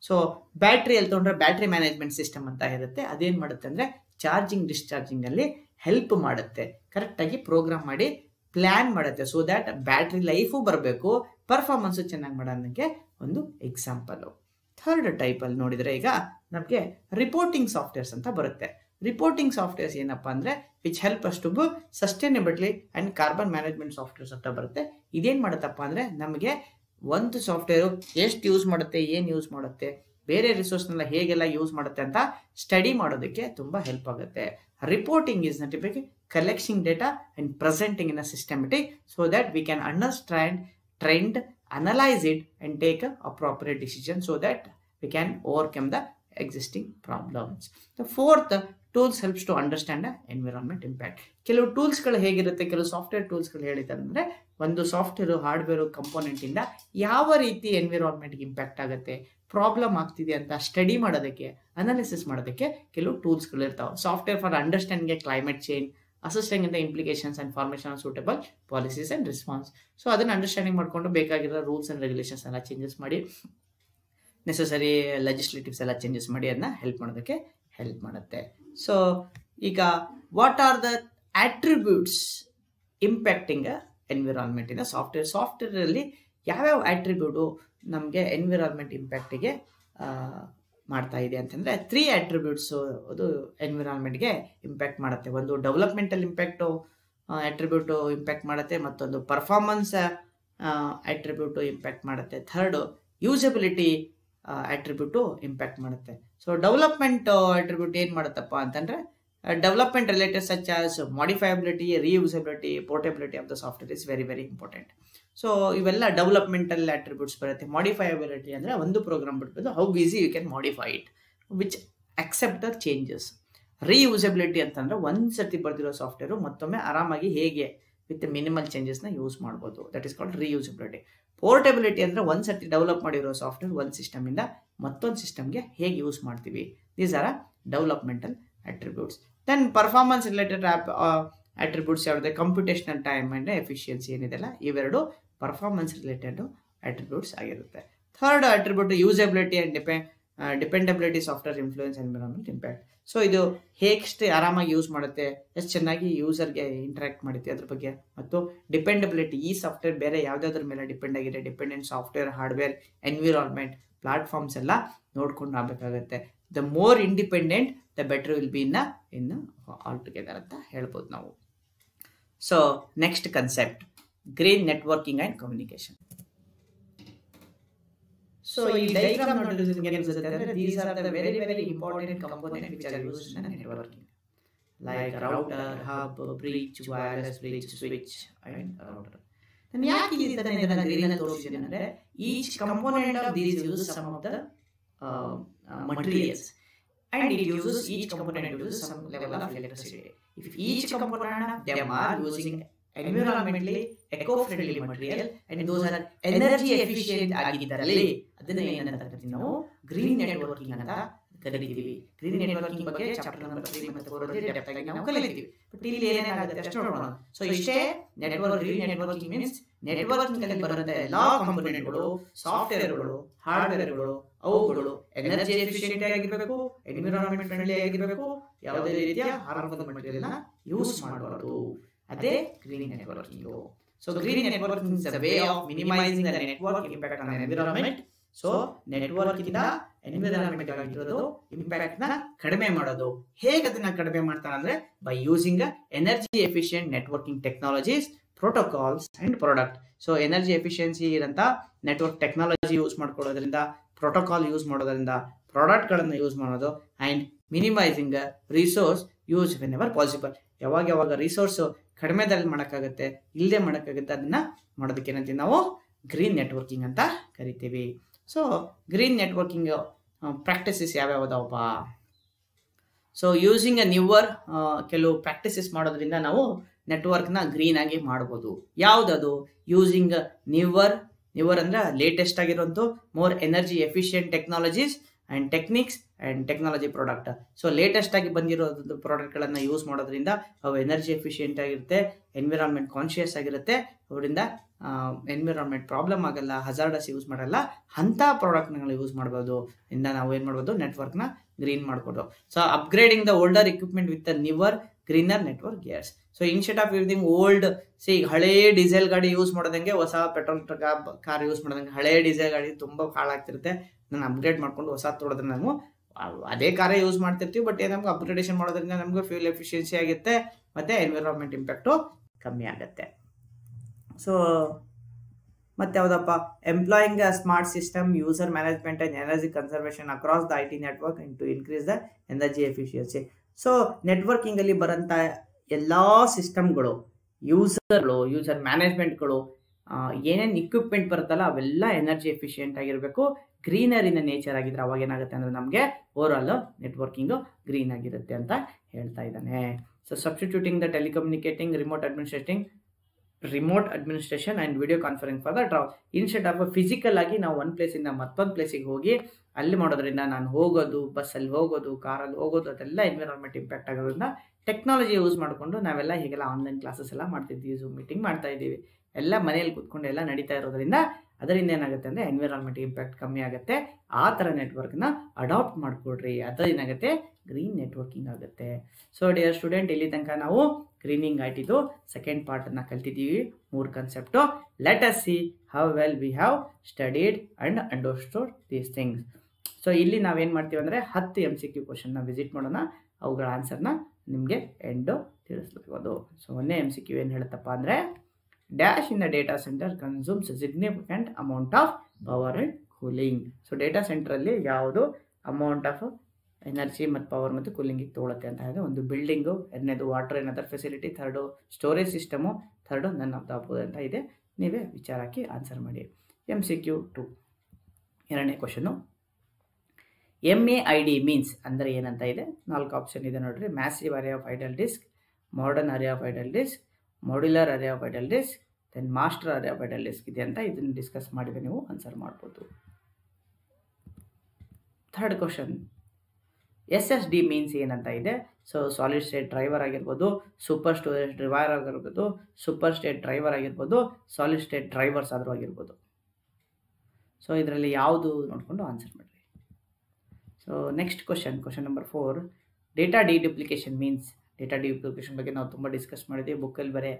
Speaker 1: ಸೊ ಬ್ಯಾಟ್ರಿಯಲ್ಲಿ ತೊಗೊಂಡ್ರೆ ಬ್ಯಾಟ್ರಿ ಮ್ಯಾನೇಜ್ಮೆಂಟ್ ಸಿಸ್ಟಮ್ ಅಂತ ಇರುತ್ತೆ ಅದೇನು ಮಾಡುತ್ತೆ ಅಂದರೆ ಚಾರ್ಜಿಂಗ್ ಡಿಸ್ಚಾರ್ಜಿಂಗಲ್ಲಿ ಹೆಲ್ಪ್ ಮಾಡುತ್ತೆ ಕರೆಕ್ಟಾಗಿ ಪ್ರೋಗ್ರಾಮ್ ಮಾಡಿ ಪ್ಲ್ಯಾನ್ ಮಾಡುತ್ತೆ ಸೊ ದ್ಯಾಟ್ ಬ್ಯಾಟ್ರಿ ಲೈಫು ಬರಬೇಕು ಪರ್ಫಾರ್ಮೆನ್ಸು ಚೆನ್ನಾಗಿ ಮಾಡೋದಕ್ಕೆ ಒಂದು ಎಕ್ಸಾಂಪಲು ಥರ್ಡ್ ಟೈಪಲ್ಲಿ ನೋಡಿದರೆ ಈಗ ನಮಗೆ ರಿಪೋರ್ಟಿಂಗ್ ಸಾಫ್ಟ್ವೇರ್ಸ್ ಅಂತ ಬರುತ್ತೆ ರಿಪೋರ್ಟಿಂಗ್ ಸಾಫ್ಟ್ವೇರ್ಸ್ ಏನಪ್ಪ ಅಂದರೆ ವಿಚ್ ಹೆಲ್ಪ್ ಅಷ್ಟು ಬು sustainability and carbon management softwares ಅಂತ ಬರುತ್ತೆ ಇದೇನು ಮಾಡುತ್ತಪ್ಪ ಅಂದರೆ ನಮಗೆ ಒಂದು ಸಾಫ್ಟ್ವೇರು ಎಷ್ಟು ಯೂಸ್ ಮಾಡುತ್ತೆ ಏನು ಯೂಸ್ ಮಾಡುತ್ತೆ ಬೇರೆ ರಿಸೋರ್ಸ್ನೆಲ್ಲ ಹೇಗೆಲ್ಲ ಯೂಸ್ ಮಾಡುತ್ತೆ ಅಂತ ಸ್ಟಡಿ ಮಾಡೋದಕ್ಕೆ ತುಂಬ ಹೆಲ್ಪ್ ಆಗುತ್ತೆ ರಿಪೋರ್ಟಿಂಗ್ ಇಸ್ ನಟಿಫಿಕ್ collection data and presenting in a systematic so that we can understand trend analyse it and take a decision so that we can overcome the existing problems the fourth tools helps to understand environment impact ಕೆಲವು ಟೂಲ್ಸ್ಗಳು ಹೇಗಿರುತ್ತೆ ಕೆಲವು software ಟೂಲ್ಸ್ಗಳು ಹೇಳಿದ್ದಾರೆ ಅಂದರೆ ಒಂದು software hardware ಕಂಪೋನೆಂಟಿಂದ ಯಾವ ರೀತಿ ಎನ್ವಿರಾನ್ಮೆಂಟ್ಗೆ impact ಆಗುತ್ತೆ ಪ್ರಾಬ್ಲಮ್ ಆಗ್ತಿದೆ ಅಂತ ಸ್ಟಡಿ ಮಾಡೋದಕ್ಕೆ ಅನಾಲಿಸಿಸ್ ಮಾಡೋದಕ್ಕೆ ಕೆಲವು ಟೂಲ್ಸ್ಗಳು ಇರ್ತಾವೆ software for understanding climate change assisting ಇಂದ implications and formation suitable policies and response so ಅದನ್ನು ಅಂಡರ್ಸ್ಟ್ಯಾಂಡಿಂಗ್ ಮಾಡಿಕೊಂಡು ಬೇಕಾಗಿರೋ ರೂಲ್ಸ್ ಆ್ಯಂಡ್ ರೆಗ್ಯುಲೇಷನ್ಸ್ ಎಲ್ಲ ಚೇಂಜಸ್ ಮಾಡಿ ನೆಸಸರಿ ಲೆಜಿಸ್ಲೇಟಿವ್ಸ್ ಎಲ್ಲ ಚೇಂಜಸ್ ಮಾಡಿ ಅದನ್ನ ಹೆಲ್ಪ್ ಮಾಡೋದಕ್ಕೆ ಹೆಲ್ಪ್ ಮಾಡುತ್ತೆ ಸೊ ಈಗ what are the attributes impacting ಎನ್ವಿರಾನ್ಮೆಂಟಿನ ಸಾಫ್ಟ್ವೇರ್ ಸಾಫ್ಟ್ವೇರಲ್ಲಿ ಯಾವ್ಯಾವ ಆಟ್ರಿಬ್ಯೂಟು ನಮಗೆ ಎನ್ವಿರಾನ್ಮೆಂಟ್ ಇಂಪ್ಯಾಕ್ಟಿಗೆ ಮಾಡ್ತಾ ಇದೆ ಅಂತಂದರೆ ತ್ರೀ ಆಟ್ರಿಬ್ಯೂಟ್ಸು ಅದು ಎನ್ವಿರಾನ್ಮೆಂಟ್ಗೆ ಇಂಪ್ಯಾಕ್ಟ್ ಮಾಡುತ್ತೆ ಒಂದು ಡೆವಲಪ್ಮೆಂಟಲ್ ಇಂಪ್ಯಾಕ್ಟು ಆಟ್ರಿಬ್ಯೂಟು ಇಂಪ್ಯಾಕ್ಟ್ ಮಾಡುತ್ತೆ ಮತ್ತೊಂದು ಪರ್ಫಾರ್ಮೆನ್ಸ್ ಆಟ್ರಿಬ್ಯೂಟು ಇಂಪ್ಯಾಕ್ಟ್ ಮಾಡುತ್ತೆ ಥರ್ಡು ಯೂಸಬಿಲಿಟಿ ಅಟ್ರಿಬ್ಯೂಟು ಇಂಪ್ಯಾಕ್ಟ್ ಮಾಡುತ್ತೆ ಸೊ ಡೆವಲಪ್ಮೆಂಟ್ ಅಟ್ರಿಬ್ಯೂಟ್ ಏನು ಮಾಡುತ್ತಪ್ಪ ಅಂತಂದರೆ development related such as modifiability reusability portability of the software is very very important so ಇವೆಲ್ಲ ಡೆವಲಪ್ಮೆಂಟಲ್ ಅಟ್ರಿಬ್ಯೂಟ್ಸ್ ಬರುತ್ತೆ ಮಾಡಿಫೈಬಿಲಿಟಿ ಅಂದರೆ ಒಂದು ಪ್ರೋಗ್ರಾಮ್ ಬಿಟ್ಬೋದು how easy you can modify it which the changes reusability ಅಂತಂದರೆ ಒಂದು ಸರ್ತಿ ಬರೆದಿರೋ ಸಾಫ್ಟ್ವೇರು ಮತ್ತೊಮ್ಮೆ ಆರಾಮಾಗಿ ಹೇಗೆ ವಿತ್ ಮಿನಿಮಲ್ ಚೇಂಜಸ್ನ ಯೂಸ್ ಮಾಡ್ಬೋದು ದಟ್ ಇಸ್ ಕಾಲ್ಡ್ ರೀಯೂಸಬಿಲಿಟಿ ಪೋರ್ಟೆಬಿಲಿಟಿ ಅಂದರೆ ಒಂದು ಸರ್ತಿ ಡೆವಲಪ್ ಮಾಡಿರೋ ಸಾಫ್ಟ್ವೇರ್ ಒಂದು ಸಿಸ್ಟಮಿಂದ ಮತ್ತೊಂದು ಸಿಸ್ಟಮ್ಗೆ ಹೇಗೆ ಯೂಸ್ ಮಾಡ್ತೀವಿ these are a developmental attributes then performance related app attributes ಯಾವುದೇ ಕಂಪ್ಯೂಟೇಷನಲ್ ಟೈಮ್ ಆ್ಯಂಡ್ ಎಫಿಷಿಯನ್ಸಿ ಏನಿದೆಲ್ಲ ಇವೆರಡು ಪರ್ಫಾರ್ಮೆನ್ಸ್ ರಿಲೇಟೆಡ್ ಅಟ್ರಿಬ್ಯೂಟ್ಸ್ ಆಗಿರುತ್ತೆ ಥರ್ಡ್ ಅಟ್ರಿಬ್ಯೂಟ್ ಯೂಸಬಿಲಿಟಿ ಆ್ಯಂಡ್ ಡಿಪೆ dependability software influence environment impact so ಇದು ಹೇಗೆ ಆರಾಮಾಗಿ ಯೂಸ್ ಮಾಡುತ್ತೆ ಎಷ್ಟು ಚೆನ್ನಾಗಿ ಯೂಸರ್ಗೆ ಇಂಟ್ರಾಕ್ಟ್ ಮಾಡುತ್ತೆ ಅದ್ರ ಬಗ್ಗೆ ಮತ್ತು ಡಿಪೆಂಡಬಿಲಿಟಿ ಈ ಸಾಫ್ಟ್ವೇರ್ ಬೇರೆ ಯಾವುದಾದ್ರ ಮೇಲೆ ಡಿಪೆಂಡ್ ಆಗಿದೆ dependent software hardware environment platforms ಎಲ್ಲ ನೋಡ್ಕೊಂಡು ಆಗಬೇಕಾಗುತ್ತೆ the more independent the better will be ಇನ್ನ ಇನ್ನು ಆಲ್ ಟುಗೆದರ್ ಅಂತ ಹೇಳ್ಬೋದು ನಾವು so next concept green networking and communication So, diagram if diagram not using against these are the very, very important components which are used in networking. Like router, hub, bridge, wireless bridge, switch, and router. Then each component of these uses some of the component of these and it uses each component uses some level of electricity. If each component of them are using environmentally eco friendly material and those are energy efficient ಆಗಿದ್ದಾರಲ್ಲಿ ಅದನ್ನ ಏನಂತ ಕರಿತೀವಿ ನಾವು green networking ಅಂತ ಕಲಿತೀವಿ green networking ಬಗ್ಗೆ chapter number three ಮತ್ತು four ಅಲ್ಲಿ ಡೆಪ್ತ್ ಆಗಿ ನಾವು ಕಲಿತೀವಿ ಬಟ್ ಇಲ್ಲಿ ಏನೇನಾಗುತ್ತೆ ಅಷ್ಟು ನೋಡೋಣ ಸೊ ಇಷ್ಟೇ network green networking means networking ಅಲ್ಲಿ ಬರುವಂತಹ ಎಲ್ಲಾ ಕಾಂಪೊನೆಂಟ್ಗಳು ಸಾಫ್ಟ್ವೇರ್ಗಳು ಹಾರ್ಡ್ವೇರ್ಗಳು ಅವುಗಳು ಎನರ್ಜಿ ಎಫಿಷಿಯೆಂಟ್ ಆಗಿರಬೇಕು ಎನ್ವಿರಾನ್ಮೆಂಟ್ ಫ್ರೆಂಡ್ಲಿ ಆಗಿರಬೇಕು ಯಾವುದೇ ರೀತಿಯ ಹಾರ್ಮೋನ್ ಮಟೀರಿಯಲ್ ಯೂಸ್ ಮಾಡಬಾರದು ಅದೇ green networking so green networking is a way of minimizing the network impact on so network ಇಂದ ಎನ್ವಿರಾನ್ಮೆಂಟ್ ಆಗಿರೋದು ಇಂಪ್ಯಾಕ್ಟ್ ನ ಕಡಿಮೆ ಮಾಡೋದು ಹೇಗೆ ಅದನ್ನ ಕಡಿಮೆ ಮಾಡ್ತಾರೆ ಅಂದ್ರೆ by using energy efficient networking technologies protocols and product so energy efficiency ಇರಂತ network technology use ಮಾಡ್ಕೊಳ್ಳೋದ್ರಿಂದ ಪ್ರೋಟೋಕಾಲ್ ಯೂಸ್ ಮಾಡೋದ್ರಿಂದ ಪ್ರಾಡಕ್ಟ್ಗಳನ್ನು ಯೂಸ್ ಮಾಡೋದು and minimizing resource use whenever possible ಯಾವಾಗ ಯಾವಾಗ ರಿಸೋರ್ಸ್ ಕಡಿಮೆ ಮಾಡೋಕ್ಕಾಗುತ್ತೆ ಮಾಡೋಕ್ಕಾಗತ್ತೆ ಇಲ್ಲದೆ ಮಾಡೋಕ್ಕಾಗುತ್ತೆ ಅದನ್ನು ಮಾಡೋದಕ್ಕೆ ಏನಂತೀವಿ ನಾವು ಗ್ರೀನ್ ನೆಟ್ವರ್ಕಿಂಗ್ ಅಂತ ಕರಿತೀವಿ ಸೊ ಗ್ರೀನ್ ನೆಟ್ವರ್ಕಿಂಗ್ ಪ್ರಾಕ್ಟೀಸಸ್ ಯಾವ್ಯಾವುದವಪ್ಪ ಸೊ ಯೂಸಿಂಗ್ ಅ ನ್ಯೂವರ್ ಕೆಲವು ಪ್ರಾಕ್ಟೀಸಸ್ ಮಾಡೋದ್ರಿಂದ ನಾವು ನೆಟ್ವರ್ಕ್ನ ಗ್ರೀನ್ ಆಗಿ ಮಾಡ್ಬೋದು ಯಾವುದದು ಯೂಸಿಂಗ್ ನ್ಯೂವರ್ ನ್ಯೂವರ್ ಅಂದ್ರೆ ಲೇಟೆಸ್ಟ್ ಆಗಿರುವಂಥ more energy efficient technologies and techniques and technology product so latest ಆಗಿ ಬಂದಿರೋದು ಪ್ರಾಡಕ್ಟ್ಗಳನ್ನು ಯೂಸ್ ಮಾಡೋದ್ರಿಂದ ಅವು ಎನರ್ಜಿ ಎಫಿಷಿಯೆಂಟ್ ಆಗಿರುತ್ತೆ ಎನ್ವಿರಾನ್ಮೆಂಟ್ ಕಾನ್ಷಿಯಸ್ ಆಗಿರುತ್ತೆ ಅವರಿಂದ ಎನ್ವಿರಾನ್ಮೆಂಟ್ ಪ್ರಾಬ್ಲಮ್ ಆಗಲ್ಲ ಹಜಾರ್ಡಸ್ ಯೂಸ್ ಮಾಡಲ್ಲ ಅಂಥ ಪ್ರಾಡಕ್ಟ್ಗಳನ್ನ ಯೂಸ್ ಮಾಡ್ಬೋದು ಇಂದ ನಾವು ಏನು ಮಾಡ್ಬೋದು ನೆಟ್ವರ್ಕ್ನ ಗ್ರೀನ್ ಮಾಡ್ಬೋದು so upgrading the older equipment with the newer greener network gas so instead of using old ಸಿ ಹಳೇ ಡೀಸೆಲ್ ಗಾಡಿ ಯೂಸ್ ಮಾಡೋದಂಗೆ ಹೊಸ ಪೆಟ್ರೋಲ್ ಕಾರ್ ಯೂಸ್ ಮಾಡೋದಂಗೆ ಹಳೇ ಡೀಸೆಲ್ ಗಾಡಿ ತುಂಬ ಹಾಳಾಗ್ತಿರುತ್ತೆ ನಾನು ಅಪ್ಗ್ರೇಡ್ ಮಾಡ್ಕೊಂಡು ಹೊಸ ತೊಡೋದ್ರೆ ನಾವು ಅದೇ ಕಾರೇ ಯೂಸ್ ಮಾಡ್ತಿರ್ತೀವಿ ಬಟ್ ನಮ್ಗೆ ಅಪ್ಗ್ರೇಡೇಷನ್ ಮಾಡೋದ್ರಿಂದ ನಮ್ಗೆ ಫ್ಯೂಲ್ ಎಫಿಷಿಯನ್ಸಿ ಆಗುತ್ತೆ ಮತ್ತೆ ಎನ್ವಿರಾನ್ಮೆಂಟ್ ಇಂಪ್ಯಾಕ್ಟು ಕಮ್ಮಿ ಆಗುತ್ತೆ ಸೊ ಮತ್ತು ಯಾವುದಪ್ಪ employing a smart system user management and energy conservation across the I T network in to increase the energy efficiency so ನೆಟ್ವರ್ಕಿಂಗಲ್ಲಿ ಬರೋಂಥ ಎಲ್ಲ ಸಿಸ್ಟಮ್ಗಳು ಯೂಸರ್ಗಳು ಯೂಸರ್ ಮ್ಯಾನೇಜ್ಮೆಂಟ್ಗಳು ಏನೇನು ಇಕ್ವಿಪ್ಮೆಂಟ್ ಬರುತ್ತಲ್ಲ ಅವೆಲ್ಲ ಎನರ್ಜಿ ಎಫಿಷಿಯೆಂಟ್ ಆಗಿರಬೇಕು ಗ್ರೀನರಿನ ನೇಚರ್ ಆಗಿದ್ರೆ ಅವಾಗ ಏನಾಗುತ್ತೆ ಅಂದರೆ ನಮಗೆ ಓವರ್ ಆಲ್ ನೆಟ್ವರ್ಕಿಂಗು ಗ್ರೀನ್ ಆಗಿರುತ್ತೆ ಅಂತ ಹೇಳ್ತಾ ಇದ್ದಾನೆ so substituting the telecommunicating remote administrating remote administration and video conference for the draw instead of physical ಆಗಿ ನಾವು ಒಂದು ಪ್ಲೇಸಿಂದ ಮತ್ತೊಂದು ಪ್ಲೇಸಿಗೆ ಹೋಗಿ ಅಲ್ಲಿ ಮಾಡೋದ್ರಿಂದ ನಾನು ಹೋಗೋದು ಬಸ್ಸಲ್ಲಿ ಹೋಗೋದು ಕಾರಲ್ಲಿ ಹೋಗೋದು ಅದೆಲ್ಲ ಎನ್ವಿರಾನ್ಮೆಂಟ್ ಇಂಪ್ಯಾಕ್ಟ್ ಆಗೋದ್ರಿಂದ ಟೆಕ್ನಾಲಜಿ ಯೂಸ್ ಮಾಡಿಕೊಂಡು ನಾವೆಲ್ಲ ಹೀಗೆಲ್ಲ ಆನ್ಲೈನ್ ಕ್ಲಾಸಸ್ ಎಲ್ಲ ಮಾಡ್ತಿದ್ವಿ ಝೂಮ್ ಮೀಟಿಂಗ್ ಮಾಡ್ತಾ ಇದ್ದೀವಿ ಎಲ್ಲ ಮನೆಯಲ್ಲಿ ಕುತ್ಕೊಂಡು ಎಲ್ಲ ನಡೀತಾ ಇರೋದ್ರಿಂದ ಅದರಿಂದ ಏನಾಗುತ್ತೆ ಅಂದರೆ ಎನ್ವಿರಾನ್ಮೆಂಟ್ ಇಂಪ್ಯಾಕ್ಟ್ ಕಮ್ಮಿ ಆಗುತ್ತೆ ಆ ಥರ ನೆಟ್ವರ್ಕ್ನ ಅಡಾಪ್ಟ್ ಮಾಡಿಕೊಡ್ರಿ ಏನಾಗುತ್ತೆ ಗ್ರೀನ್ ನೆಟ್ವರ್ಕಿಂಗ್ ಆಗುತ್ತೆ ಸೊ ಡಿಯರ್ ಸ್ಟೂಡೆಂಟ್ ಇಲ್ಲಿ ತನಕ ನಾವು ಗ್ರೀನಿಂಗ್ ಆಯ್ತಿದ್ದು ಸೆಕೆಂಡ್ ಪಾರ್ಟನ್ನ ಕಲ್ತಿದ್ದೀವಿ ಮೂರು concept let us see how well we have studied and understood these things so ಇಲ್ಲಿ ನಾವೇನು ಮಾಡ್ತೀವಿ ಅಂದರೆ ಹತ್ತು ಎಮ್ ಸಿ ಕ್ಯೂ ಕ್ವಶನ್ನ ವಿಸಿಟ್ ಮಾಡೋಣ ಅವುಗಳ ಆನ್ಸರ್ನ ನಿಮಗೆ ಎಂಡು ತಿಳಿಸ್ಬೋದು ಸೊ ಒಂದೇ ಎಮ್ ಸಿ ಕ್ಯೂ ಏನು ಹೇಳುತ್ತಪ್ಪ ಅಂದರೆ dash in the data center consumes a significant amount of power and cooling. So data center ಅಲ್ಲಿ ಯಾವುದು ಅಮೌಂಟ್ ಆಫ್ ಎನರ್ಜಿ ಮತ್ತು ಪವರ್ ಮತ್ತು ಕೂಲಿಂಗಿಗೆ ತೊಗೊಳುತ್ತೆ ಅಂತ ಹೇಳಿದ್ರೆ ಒಂದು ಬಿಲ್ಡಿಂಗು ಎರಡನೇದು ವಾಟರ್ ಏನಾದರೂ facility third storage system third ನನ್ನ ಆಫ್ ದ ಅಂತ ಇದೆ ನೀವೇ ವಿಚಾರ ಹಾಕಿ ಆನ್ಸರ್ ಮಾಡಿ ಎಮ್ ಸಿ ಕ್ಯೂ ಟು ಎರಡನೇ question M A I D means ಅಂದರೆ ಏನಂತ ಇದೆ ನಾಲ್ಕು ಆಪ್ಷನ್ ಇದೆ ನೋಡಿರಿ massive array of idle disk modern array of idle disk modular array of idle disk then master idle disk ಇದೆ ಅಂತ ಇದನ್ನು ಡಿಸ್ಕಸ್ ಮಾಡಿದ ನೀವು ಆನ್ಸರ್ ಮಾಡ್ಬೋದು third question S S D means ಏನಂತ ಇದೆ ಸೊ ಸಾಲಿಡ್ ಸ್ಟೇಟ್ ಡ್ರೈವರ್ ಆಗಿರ್ಬೋದು ಸೂಪರ್ ಸ್ಟೋರೇಜ್ ಡ್ರೈವರ್ ಆಗಿರ್ಬೋದು ಸೂಪರ್ ಸ್ಟೇಟ್ ಡ್ರೈವರ್ ಆಗಿರ್ಬೋದು ಸಾಲಿಡ್ ಸ್ಟೇಟ್ ಡ್ರೈವರ್ಸ್ ಆದರೂ ಆಗಿರ್ಬೋದು ಸೊ ಇದರಲ್ಲಿ ಯಾವುದು ನೋಡಿಕೊಂಡು ಆನ್ಸರ್ ಮಾಡಿರಿ so next question question number four data deduplication means data duplication ಬಗ್ಗೆ ನಾವು ತುಂಬ ಡಿಸ್ಕಸ್ ಮಾಡಿದ್ವಿ ಬುಕ್ಕಲ್ಲಿ ಬರೀ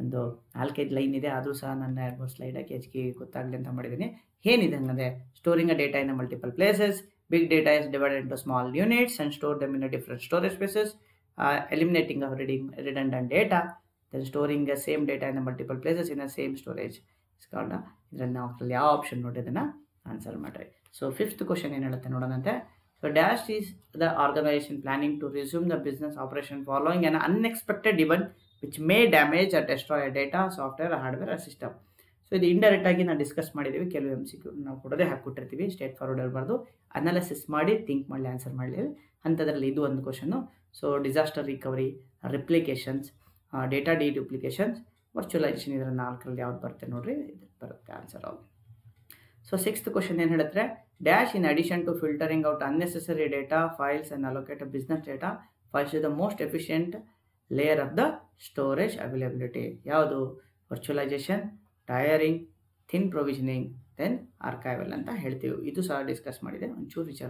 Speaker 1: ಒಂದು ನಾಲ್ಕೈದು ಲೈನ್ ಇದೆ ಅದು ಸಹ ನನ್ನ ಎರಡು ಮೂರು ಸ್ಲೈಡ್ ಹಾಕಿ ಹೆಚ್ಚಿಗೆ ಗೊತ್ತಾಗಲಿ ಅಂತ ಮಾಡಿದ್ದೀನಿ ಏನಿದೆ ಅಂದರೆ storing data in multiple places big data is divided into small units and store them in different storage places eliminating of reading and data then storing same data in multiple places in same storage ಇಸ್ಕೊಂಡ ಇದರಲ್ಲಿ ನಾವು ಯಾವ option ನೋಡಿ ಅದನ್ನು answer ಮಾಡಿರಿ so fifth question ಏನು ಹೇಳುತ್ತೆ ನೋಡೋಣಂತೆ So dash is the organization planning to resume the business operation following an unexpected event which may damage or destroy data, software or hardware or system. So ಇದು indirect ಆಗಿ ನಾವು discuss ಮಾಡಿದ್ದೀವಿ ಕೆಲವು M C Q ನಾವು ಕೊಡೋದೇ ಹಾಕ್ಕೊಟ್ಟಿರ್ತೀವಿ straightforward ಇರಬಾರ್ದು analysis ಮಾಡಿ ಥಿಂಕ್ ಮಾಡಿ ಆನ್ಸರ್ ಮಾಡಿದ್ದೀವಿ ಅಂಥದ್ರಲ್ಲಿ ಇದು ಒಂದು question so disaster recovery replications data deduplications virtualization ಇದರ ನಾಲ್ಕರಲ್ಲಿ ಯಾವ್ದು ಬರುತ್ತೆ ನೋಡ್ರಿ ಇದು ಬರುತ್ತೆ ಆನ್ಸರ್ ಅವ್ರು ಸೊ ಸಿಕ್ಸ್ತ್ ಕ್ವಶನ್ ಏನು ಹೇಳಿದ್ರೆ Dash in addition to filtering out unnecessary data, files and allocate business data files is the most efficient layer of the storage availability. Yeah, virtualization, tiring, thin provisioning, then archival and the health view. It is all discussed in one choose which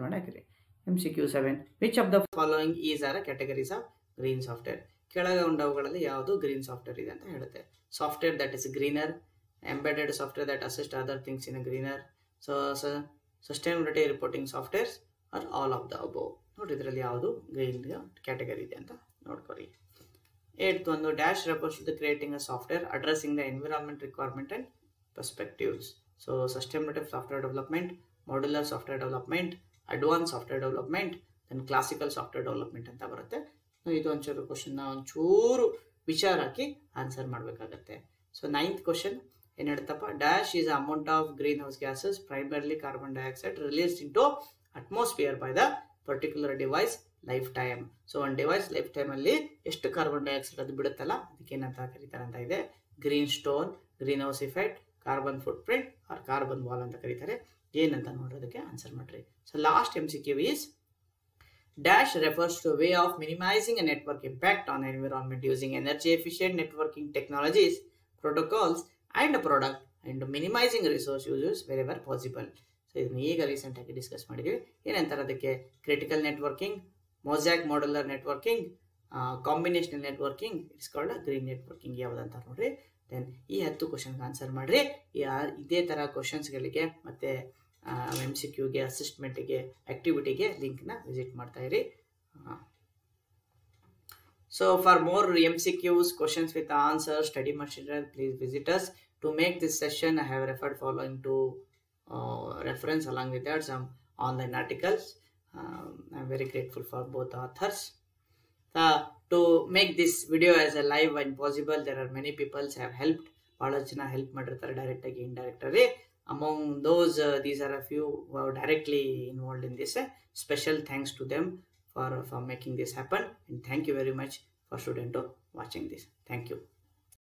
Speaker 1: MCQ7. Which of the following is are categories of green software? Kedaga unda ugadali yao do green software is an the Software that is greener, embedded software that assist other things in a greener. So, so sustainability reporting softwares are all of the above ನೋಡಿ ಇದರಲ್ಲಿ ಯಾವುದು green category ಇದೆ ಅಂತ ನೋಡ್ಕೊರಿ eight ಒಂದು dash refers to creating a software addressing the environment requirement and perspectives so sustainability software development modular software development advance software development then classical software development ಅಂತ ಬರುತ್ತೆ ಇದು ಒಂಚೂರು ಕ್ವಶನ್ನ ಒಂಚೂರು ವಿಚಾರ ಹಾಕಿ ಆನ್ಸರ್ ಮಾಡಬೇಕಾಗತ್ತೆ ಸೊ ನೈನ್ತ್ ಕ್ವಶನ್ ಏನು dash is amount of greenhouse gases primarily carbon dioxide into atmosphere by the particular device lifetime so ಒಂದು ಡಿವೈಸ್ ಲೈಫ್ ಟೈಮ್ ಅಲ್ಲಿ ಎಷ್ಟು ಕಾರ್ಬನ್ ಡೈಆಕ್ಸೈಡ್ ಅದು ಬಿಡುತ್ತಲ್ಲ ಅದಕ್ಕೆ ಏನಂತ ಕರೀತಾರೆ ಅಂತ ಇದೆ green stone greenhouse effect carbon footprint or carbon wall ಅಂತ ಕರೀತಾರೆ ಏನಂತ ನೋಡೋದಕ್ಕೆ ಆನ್ಸರ್ ಮಾಡ್ರಿ so last M C Q dash refers to way of minimizing network impact on environment using energy efficient networking technologies protocols and product and minimizing resource uses wherever possible so ಇದನ್ನು ಈಗ ರೀಸೆಂಟಾಗಿ discuss ಮಾಡಿದ್ದೀವಿ ಏನಂತಾರೆ ಅದಕ್ಕೆ critical networking mosaic modular networking combinational networking it's called green networking ಯಾವುದಂತ ನೋಡ್ರಿ then ಈ ಹತ್ತು ಕ್ವಶನ್ಗೆ ಆನ್ಸರ್ ಮಾಡಿರಿ ಇದೇ ಥರ ಕ್ವಶನ್ಸ್ಗಳಿಗೆ ಮತ್ತು ಎಮ್ ಸಿ ಕ್ಯೂಗೆ ಅಸಿಸ್ಟ್ಮೆಂಟಿಗೆ ಆ್ಯಕ್ಟಿವಿಟಿಗೆ ಲಿಂಕ್ನ ವಿಸಿಟ್ ಮಾಡ್ತಾಯಿರಿ So for more MCQs, questions with answers, study material, please visit us. To make this session, I have referred following to uh, reference along with that some online articles. Um, I'm very grateful for both authors. Uh, to make this video as a live when possible, there are many people have helped. ಭಾಳಷ್ಟು help ಮಾಡಿರ್ತಾರೆ ಡೈರೆಕ್ಟಾಗಿ ಇಂಡೈರೆಕ್ಟಾಗಿ Among those, uh, these are a few directly involved in this. Uh, special thanks to them for, for uh, making this happen. And thank you very much for student watching this. Thank you.